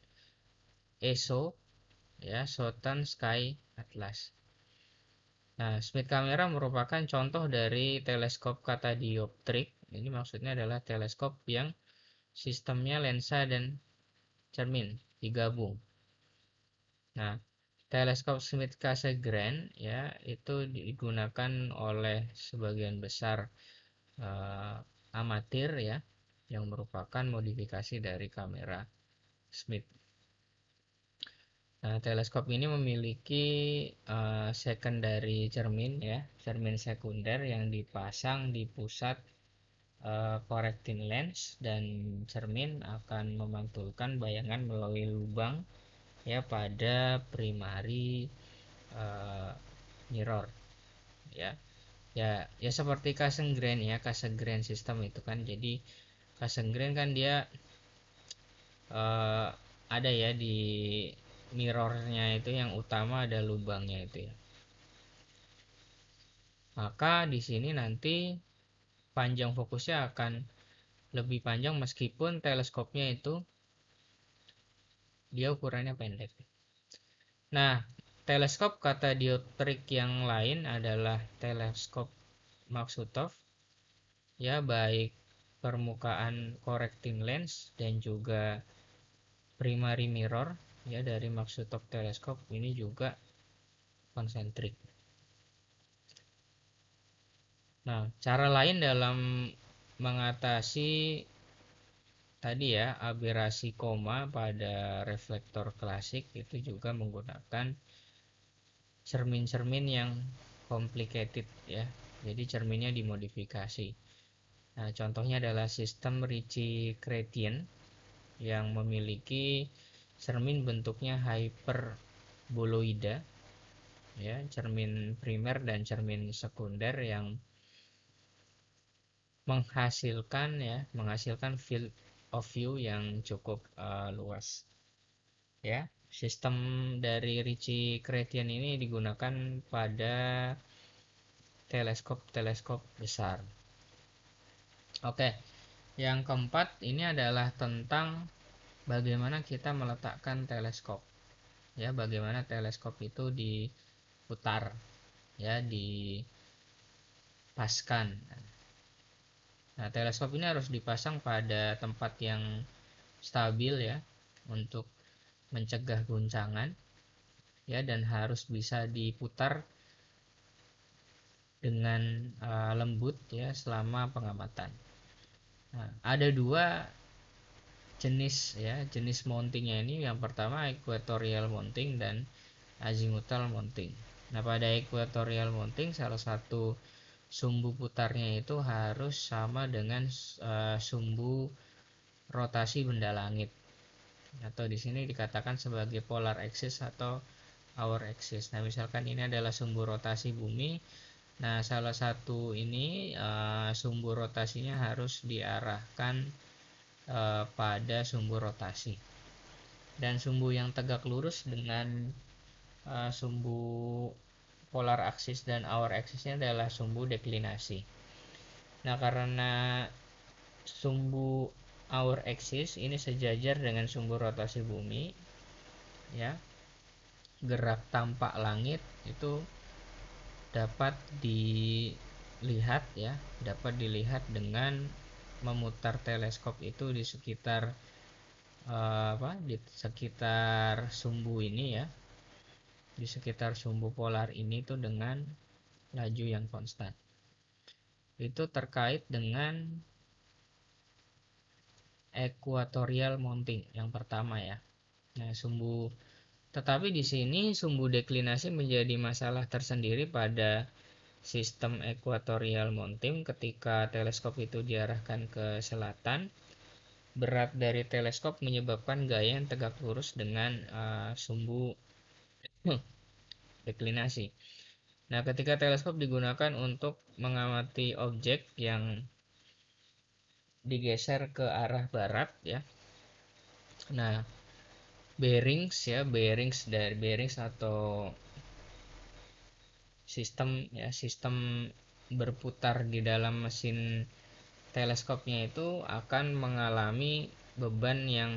ESO ya Southern Sky Atlas. Nah, Smith Camera merupakan contoh dari teleskop kata dioptrik. Ini maksudnya adalah teleskop yang sistemnya lensa dan cermin digabung. Nah, teleskop Smith Cassegrain ya itu digunakan oleh sebagian besar uh, amatir ya yang merupakan modifikasi dari kamera Smith. Nah, teleskop ini memiliki uh, secondary cermin ya, cermin sekunder yang dipasang di pusat uh, correcting lens dan cermin akan memantulkan bayangan melalui lubang ya pada primary uh, eh, mirror ya ya ya seperti Cassegrain ya Cassegrain sistem itu kan jadi Cassegrain kan dia uh, ada ya di mirrornya itu yang utama ada lubangnya itu ya maka di sini nanti panjang fokusnya akan lebih panjang meskipun teleskopnya itu dia ukurannya pendek. Nah, teleskop kata dioptrik yang lain adalah teleskop Maksutov ya baik permukaan correcting lens dan juga primary mirror ya dari Maksutov teleskop ini juga konsentrik. Nah, cara lain dalam mengatasi tadi ya aberasi koma pada reflektor klasik itu juga menggunakan cermin-cermin yang complicated ya jadi cerminnya dimodifikasi nah contohnya adalah sistem Ricci cretien yang memiliki cermin bentuknya hyperboloida ya cermin primer dan cermin sekunder yang menghasilkan ya menghasilkan field of view yang cukup uh, luas ya sistem dari Ritchie chretien ini digunakan pada teleskop-teleskop besar oke yang keempat ini adalah tentang bagaimana kita meletakkan teleskop ya bagaimana teleskop itu diputar ya dipaskan Nah, teleskop ini harus dipasang pada tempat yang stabil ya untuk mencegah guncangan ya dan harus bisa diputar dengan uh, lembut ya selama pengamatan. Nah, ada dua jenis ya jenis mountingnya ini yang pertama equatorial mounting dan azimuthal mounting. Nah pada equatorial mounting salah satu sumbu putarnya itu harus sama dengan uh, sumbu rotasi benda langit atau di sini dikatakan sebagai polar axis atau hour axis. Nah, misalkan ini adalah sumbu rotasi bumi. Nah, salah satu ini uh, sumbu rotasinya harus diarahkan uh, pada sumbu rotasi. Dan sumbu yang tegak lurus dengan uh, sumbu polar axis dan hour axisnya adalah sumbu deklinasi. Nah, karena sumbu hour axis ini sejajar dengan sumbu rotasi bumi, ya. Gerak tampak langit itu dapat dilihat ya, dapat dilihat dengan memutar teleskop itu di sekitar eh, apa? di sekitar sumbu ini ya, di sekitar sumbu polar ini tuh dengan laju yang konstan. Itu terkait dengan equatorial mounting yang pertama ya. Nah, sumbu tetapi di sini sumbu deklinasi menjadi masalah tersendiri pada sistem equatorial mounting ketika teleskop itu diarahkan ke selatan. Berat dari teleskop menyebabkan gaya yang tegak lurus dengan uh, sumbu Hmm. deklinasi. Nah, ketika teleskop digunakan untuk mengamati objek yang digeser ke arah barat ya. Nah, bearings ya, bearings dari bearings atau sistem ya, sistem berputar di dalam mesin teleskopnya itu akan mengalami beban yang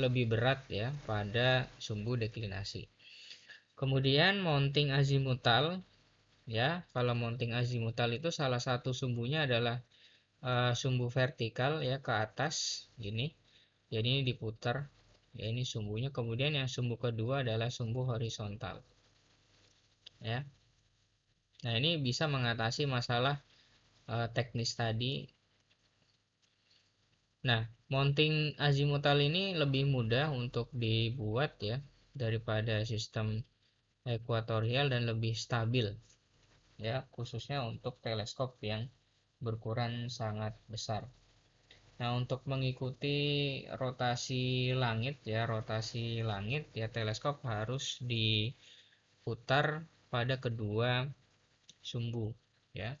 lebih berat ya pada sumbu deklinasi. Kemudian mounting azimutal, ya, kalau mounting azimutal itu salah satu sumbunya adalah e, sumbu vertikal ya ke atas gini. Jadi ini diputar. Ya ini sumbunya. Kemudian yang sumbu kedua adalah sumbu horizontal. Ya. Nah, ini bisa mengatasi masalah e, teknis tadi. Nah, mounting azimutal ini lebih mudah untuk dibuat ya daripada sistem ekuatorial dan lebih stabil ya khususnya untuk teleskop yang berukuran sangat besar. Nah, untuk mengikuti rotasi langit ya, rotasi langit ya teleskop harus diputar pada kedua sumbu ya.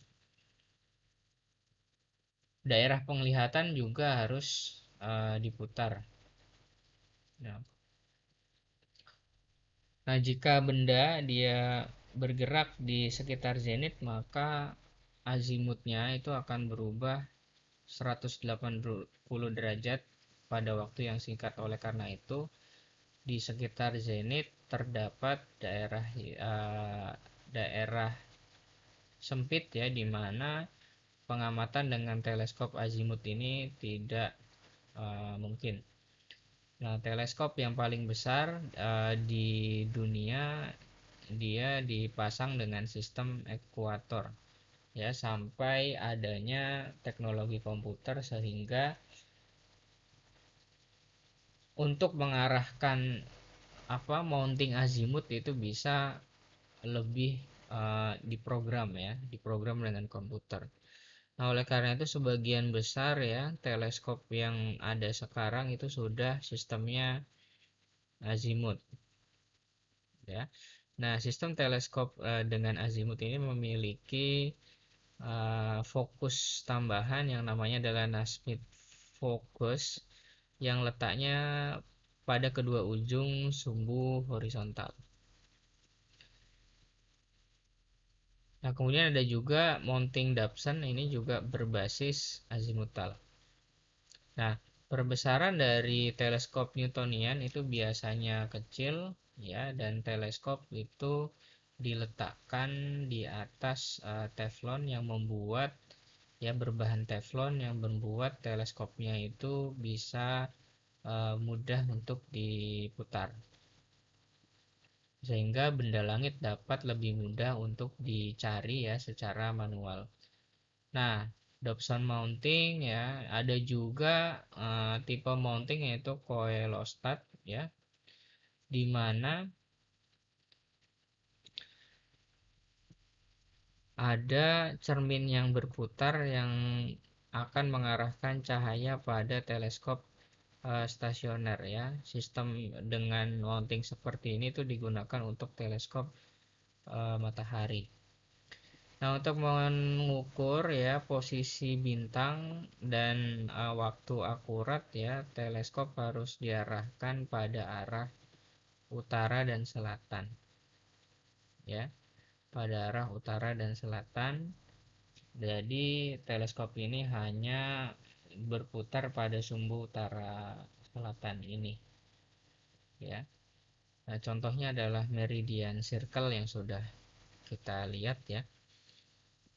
Daerah penglihatan juga harus uh, diputar. Nah, Nah, jika benda dia bergerak di sekitar zenit, maka azimutnya itu akan berubah 180 derajat pada waktu yang singkat. Oleh karena itu, di sekitar zenit terdapat daerah uh, daerah sempit ya di mana pengamatan dengan teleskop azimut ini tidak uh, mungkin. Nah, teleskop yang paling besar uh, di dunia dia dipasang dengan sistem ekuator ya sampai adanya teknologi komputer sehingga untuk mengarahkan apa mounting azimut itu bisa lebih uh, diprogram ya diprogram dengan komputer Nah, oleh karena itu sebagian besar ya teleskop yang ada sekarang itu sudah sistemnya azimut. Ya. Nah, sistem teleskop uh, dengan azimut ini memiliki uh, fokus tambahan yang namanya adalah nasmit fokus yang letaknya pada kedua ujung sumbu horizontal. Nah, kemudian ada juga mounting Dapsen ini juga berbasis azimutal. Nah, perbesaran dari teleskop Newtonian itu biasanya kecil ya dan teleskop itu diletakkan di atas uh, teflon yang membuat ya berbahan teflon yang membuat teleskopnya itu bisa uh, mudah untuk diputar sehingga benda langit dapat lebih mudah untuk dicari ya secara manual. Nah, Dobson mounting ya, ada juga uh, tipe mounting yaitu coelostat ya. Di mana ada cermin yang berputar yang akan mengarahkan cahaya pada teleskop Eh, stasioner ya. Sistem dengan mounting seperti ini itu digunakan untuk teleskop uh, matahari. Nah, untuk mengukur ya posisi bintang dan uh, waktu akurat ya, teleskop harus diarahkan pada arah utara dan selatan. Ya. Pada arah utara dan selatan. Jadi teleskop ini hanya berputar pada sumbu utara selatan ini ya nah, contohnya adalah meridian circle yang sudah kita lihat ya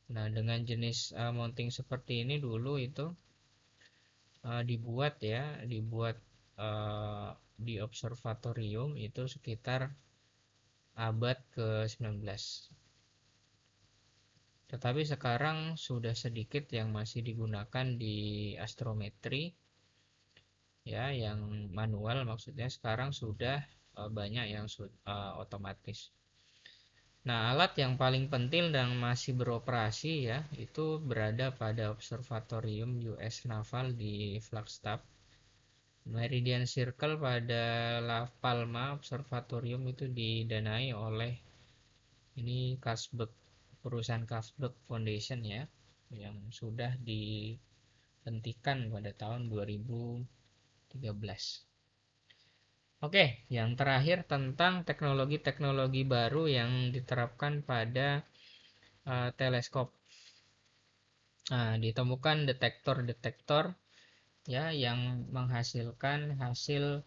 nah dengan jenis uh, mounting seperti ini dulu itu uh, dibuat ya dibuat uh, di observatorium itu sekitar abad ke-19 tetapi sekarang sudah sedikit yang masih digunakan di astrometri ya yang manual maksudnya sekarang sudah e, banyak yang uh, otomatis. Nah, alat yang paling penting dan masih beroperasi ya, itu berada pada Observatorium US Naval di Flagstaff. Meridian Circle pada La Palma Observatorium itu didanai oleh ini Kasbek perusahaan Kraftwerk Foundation ya yang sudah dihentikan pada tahun 2013. Oke, yang terakhir tentang teknologi-teknologi baru yang diterapkan pada uh, teleskop. Nah, ditemukan detektor-detektor ya yang menghasilkan hasil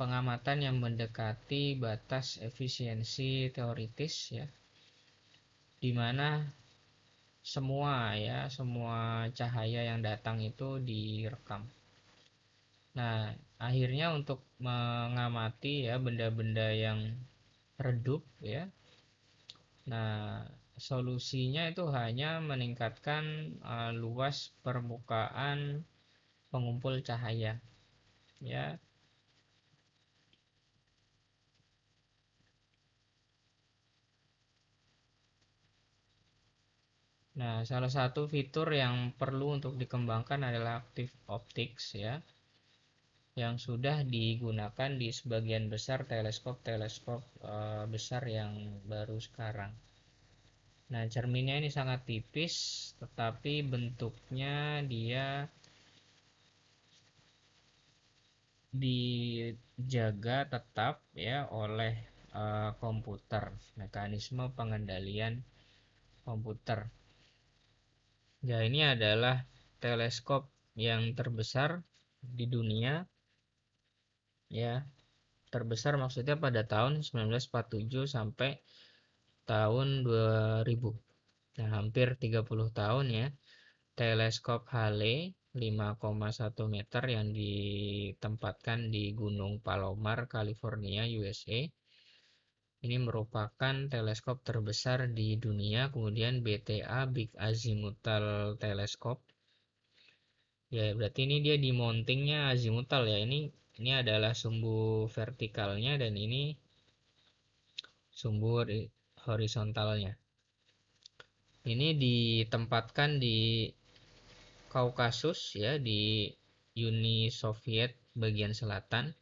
pengamatan yang mendekati batas efisiensi teoritis ya di mana semua ya semua cahaya yang datang itu direkam. Nah, akhirnya untuk mengamati ya benda-benda yang redup ya. Nah, solusinya itu hanya meningkatkan uh, luas permukaan pengumpul cahaya. Ya. Nah, salah satu fitur yang perlu untuk dikembangkan adalah Active Optics ya. Yang sudah digunakan di sebagian besar teleskop-teleskop e, besar yang baru sekarang. Nah, cerminnya ini sangat tipis tetapi bentuknya dia dijaga tetap ya oleh e, komputer, mekanisme pengendalian komputer. Ya, ini adalah teleskop yang terbesar di dunia. Ya, terbesar maksudnya pada tahun 1947 sampai tahun 2000. Nah, hampir 30 tahun ya. Teleskop Hale 5,1 meter yang ditempatkan di Gunung Palomar, California, USA ini merupakan teleskop terbesar di dunia, kemudian BTA Big Azimuthal Telescope. Ya, berarti ini dia di mountingnya azimuthal ya. Ini ini adalah sumbu vertikalnya dan ini sumbu horizontalnya. Ini ditempatkan di Kaukasus ya di Uni Soviet bagian selatan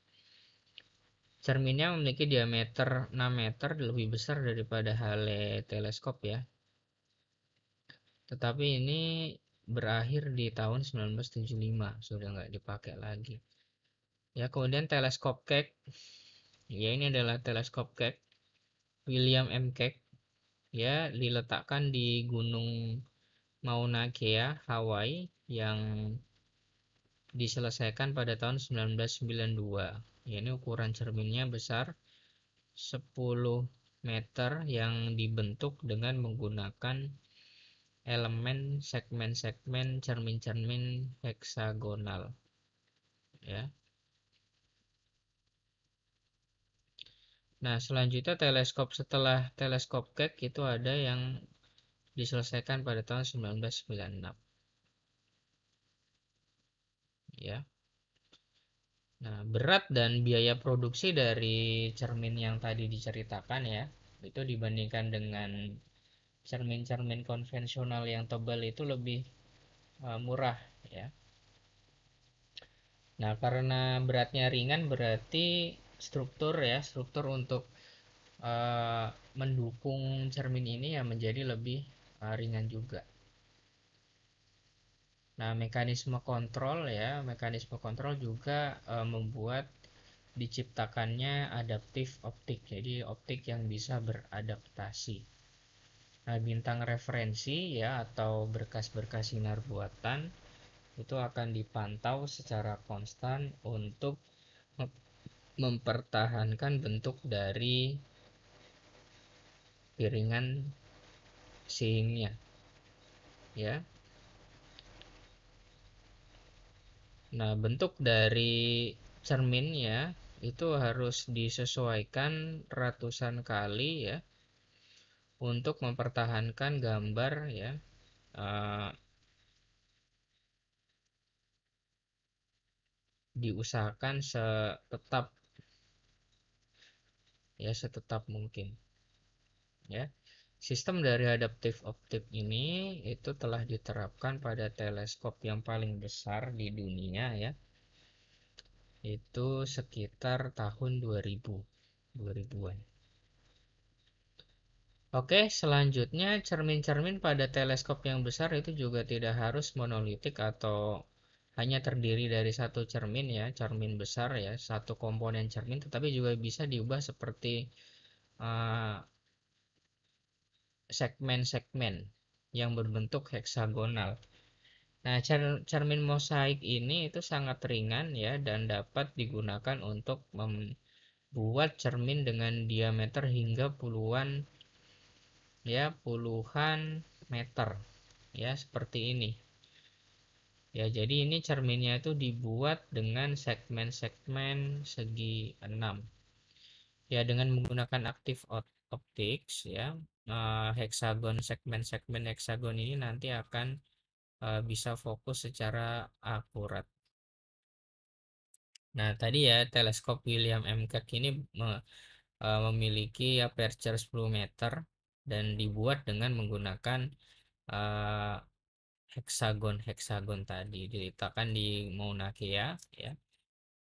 Cerminnya memiliki diameter 6 meter lebih besar daripada Hale teleskop ya. Tetapi ini berakhir di tahun 1975, sudah nggak dipakai lagi. Ya, kemudian teleskop Keck. Ya, ini adalah teleskop Keck. William M. Keck. Ya, diletakkan di Gunung Mauna Kea, Hawaii yang diselesaikan pada tahun 1992 ya ini ukuran cerminnya besar 10 meter yang dibentuk dengan menggunakan elemen segmen-segmen cermin-cermin heksagonal ya Nah, selanjutnya teleskop setelah teleskop Keck itu ada yang diselesaikan pada tahun 1996. Ya. Nah, berat dan biaya produksi dari cermin yang tadi diceritakan ya, itu dibandingkan dengan cermin-cermin konvensional yang tebal itu lebih uh, murah ya. Nah, karena beratnya ringan berarti struktur ya, struktur untuk uh, mendukung cermin ini ya menjadi lebih uh, ringan juga. Nah, mekanisme kontrol ya, mekanisme kontrol juga e, membuat diciptakannya adaptif optik. Jadi optik yang bisa beradaptasi. Nah, bintang referensi ya atau berkas-berkas sinar buatan itu akan dipantau secara konstan untuk mempertahankan bentuk dari piringan singnya. Ya, Nah, bentuk dari cerminnya itu harus disesuaikan ratusan kali ya untuk mempertahankan gambar ya. Uh, diusahakan setetap ya setetap mungkin ya Sistem dari adaptive optik ini itu telah diterapkan pada teleskop yang paling besar di dunia ya. Itu sekitar tahun 2000, 2000-an. Oke, selanjutnya cermin-cermin pada teleskop yang besar itu juga tidak harus monolitik atau hanya terdiri dari satu cermin ya, cermin besar ya, satu komponen cermin, tetapi juga bisa diubah seperti uh, segmen-segmen yang berbentuk heksagonal. Nah, cermin mosaik ini itu sangat ringan ya dan dapat digunakan untuk membuat cermin dengan diameter hingga puluhan ya puluhan meter ya seperti ini. Ya, jadi ini cerminnya itu dibuat dengan segmen-segmen segi 6. Ya, dengan menggunakan aktif optics ya, uh, hexagon segmen-segmen hexagon ini nanti akan uh, bisa fokus secara akurat. Nah, tadi ya teleskop William M. Keck ini me, uh, memiliki aperture 10 meter dan dibuat dengan menggunakan hexagon heksagon-heksagon tadi diletakkan di Mauna Kea ya.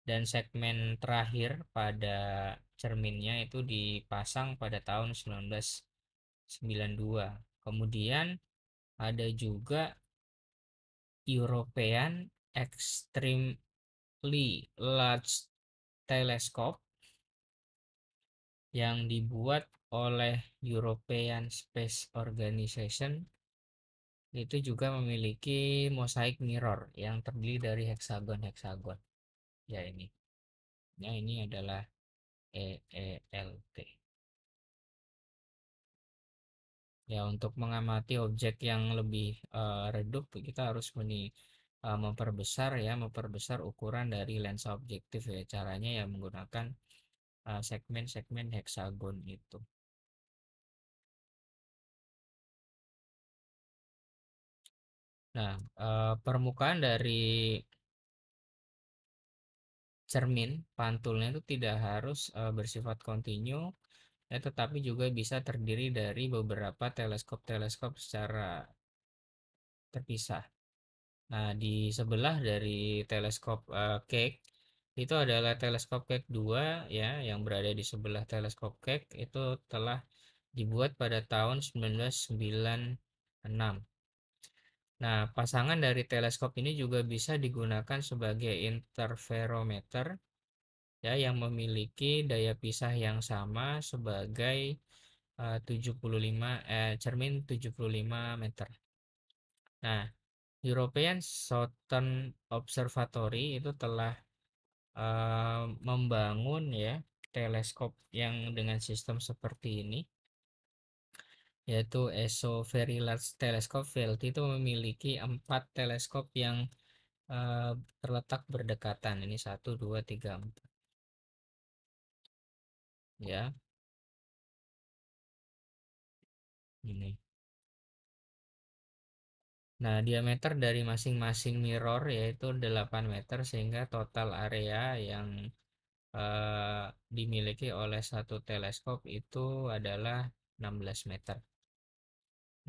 Dan segmen terakhir pada cerminnya itu dipasang pada tahun 19 92. Kemudian ada juga European Extremely Large Telescope yang dibuat oleh European Space Organization itu juga memiliki mosaik mirror yang terdiri dari heksagon-heksagon ya ini nah ini adalah EELT ya untuk mengamati objek yang lebih uh, redup kita harus meni uh, memperbesar ya memperbesar ukuran dari lensa objektif ya caranya ya menggunakan eh, segmen-segmen uh, heksagon itu nah uh, permukaan dari cermin pantulnya itu tidak harus uh, bersifat kontinu ya, tetapi juga bisa terdiri dari beberapa teleskop-teleskop secara terpisah. Nah, di sebelah dari teleskop uh, Keck itu adalah teleskop Keck 2 ya yang berada di sebelah teleskop Keck itu telah dibuat pada tahun 1996. Nah, pasangan dari teleskop ini juga bisa digunakan sebagai interferometer ya yang memiliki daya pisah yang sama sebagai eh, uh, 75 eh, cermin 75 meter. Nah, European Southern Observatory itu telah uh, membangun ya teleskop yang dengan sistem seperti ini yaitu ESO Very Large Telescope VLT itu memiliki empat teleskop yang uh, terletak berdekatan ini satu dua tiga empat ya ini nah diameter dari masing-masing mirror yaitu 8 meter sehingga total area yang eh, dimiliki oleh satu teleskop itu adalah 16 meter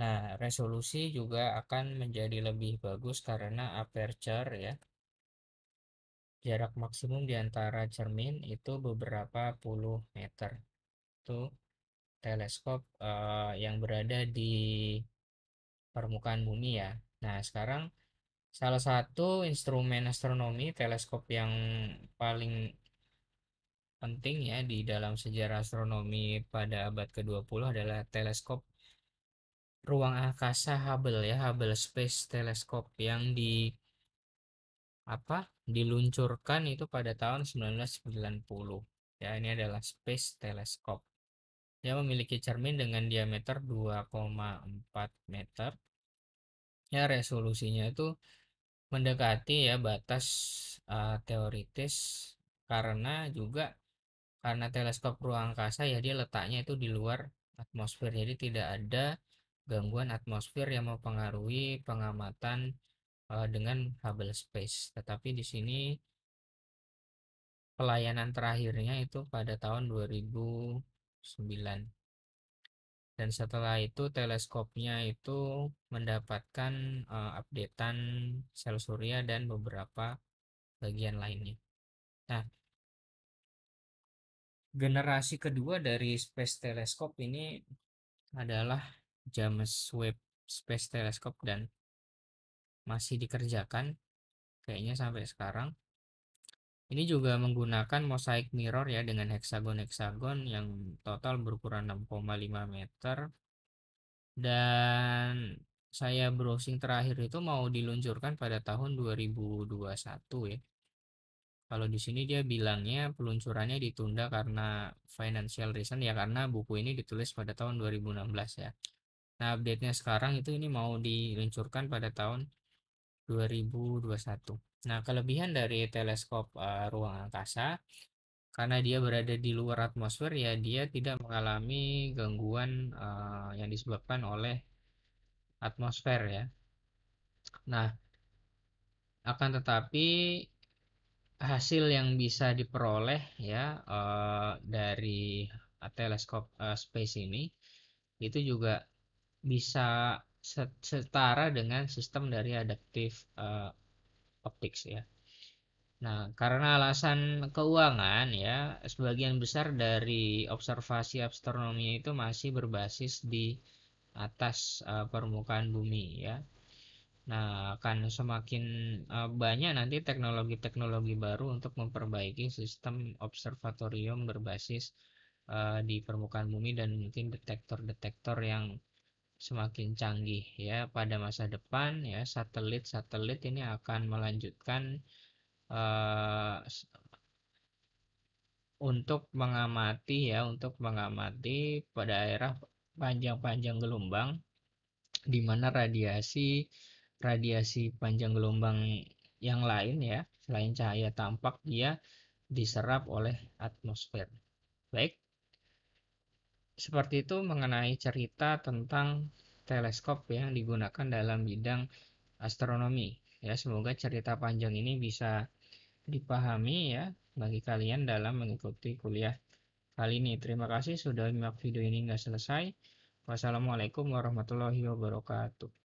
Nah, resolusi juga akan menjadi lebih bagus karena aperture ya jarak maksimum di antara cermin itu beberapa puluh meter. Itu teleskop uh, yang berada di permukaan bumi ya. Nah, sekarang salah satu instrumen astronomi teleskop yang paling penting ya di dalam sejarah astronomi pada abad ke-20 adalah teleskop ruang angkasa Hubble ya, Hubble Space Telescope yang di apa diluncurkan itu pada tahun 1990. Ya, ini adalah Space teleskop Dia memiliki cermin dengan diameter 2,4 meter. Ya, resolusinya itu mendekati ya batas uh, teoritis karena juga karena teleskop ruang angkasa ya dia letaknya itu di luar atmosfer. Jadi tidak ada gangguan atmosfer yang mempengaruhi pengamatan uh, dengan Hubble Space. Tetapi di sini pelayanan terakhirnya itu pada tahun 2009. Dan setelah itu teleskopnya itu mendapatkan uh, updatean sel surya dan beberapa bagian lainnya. Nah, generasi kedua dari Space Telescope ini adalah James Webb Space Telescope dan masih dikerjakan kayaknya sampai sekarang ini juga menggunakan mosaik mirror ya dengan heksagon-heksagon yang total berukuran 6,5 meter dan saya browsing terakhir itu mau diluncurkan pada tahun 2021 ya kalau di sini dia bilangnya peluncurannya ditunda karena financial reason ya karena buku ini ditulis pada tahun 2016 ya. Nah, update-nya sekarang itu ini mau diluncurkan pada tahun 2021. Nah, kelebihan dari teleskop uh, ruang angkasa karena dia berada di luar atmosfer ya dia tidak mengalami gangguan uh, yang disebabkan oleh atmosfer ya. Nah, akan tetapi hasil yang bisa diperoleh ya uh, dari teleskop uh, space ini itu juga bisa setara dengan sistem dari adaptive uh, optics ya. Nah, karena alasan keuangan ya, sebagian besar dari observasi astronomi itu masih berbasis di atas uh, permukaan bumi ya. Nah, akan semakin uh, banyak nanti teknologi-teknologi baru untuk memperbaiki sistem observatorium berbasis uh, di permukaan bumi dan mungkin detektor-detektor yang semakin canggih ya pada masa depan ya satelit-satelit ini akan melanjutkan uh, untuk mengamati ya untuk mengamati pada daerah panjang-panjang gelombang di mana radiasi radiasi panjang gelombang yang lain ya selain cahaya tampak dia diserap oleh atmosfer. Baik, seperti itu mengenai cerita tentang teleskop ya, yang digunakan dalam bidang astronomi. Ya, semoga cerita panjang ini bisa dipahami ya bagi kalian dalam mengikuti kuliah kali ini. Terima kasih sudah menyimak video ini hingga selesai. Wassalamualaikum warahmatullahi wabarakatuh.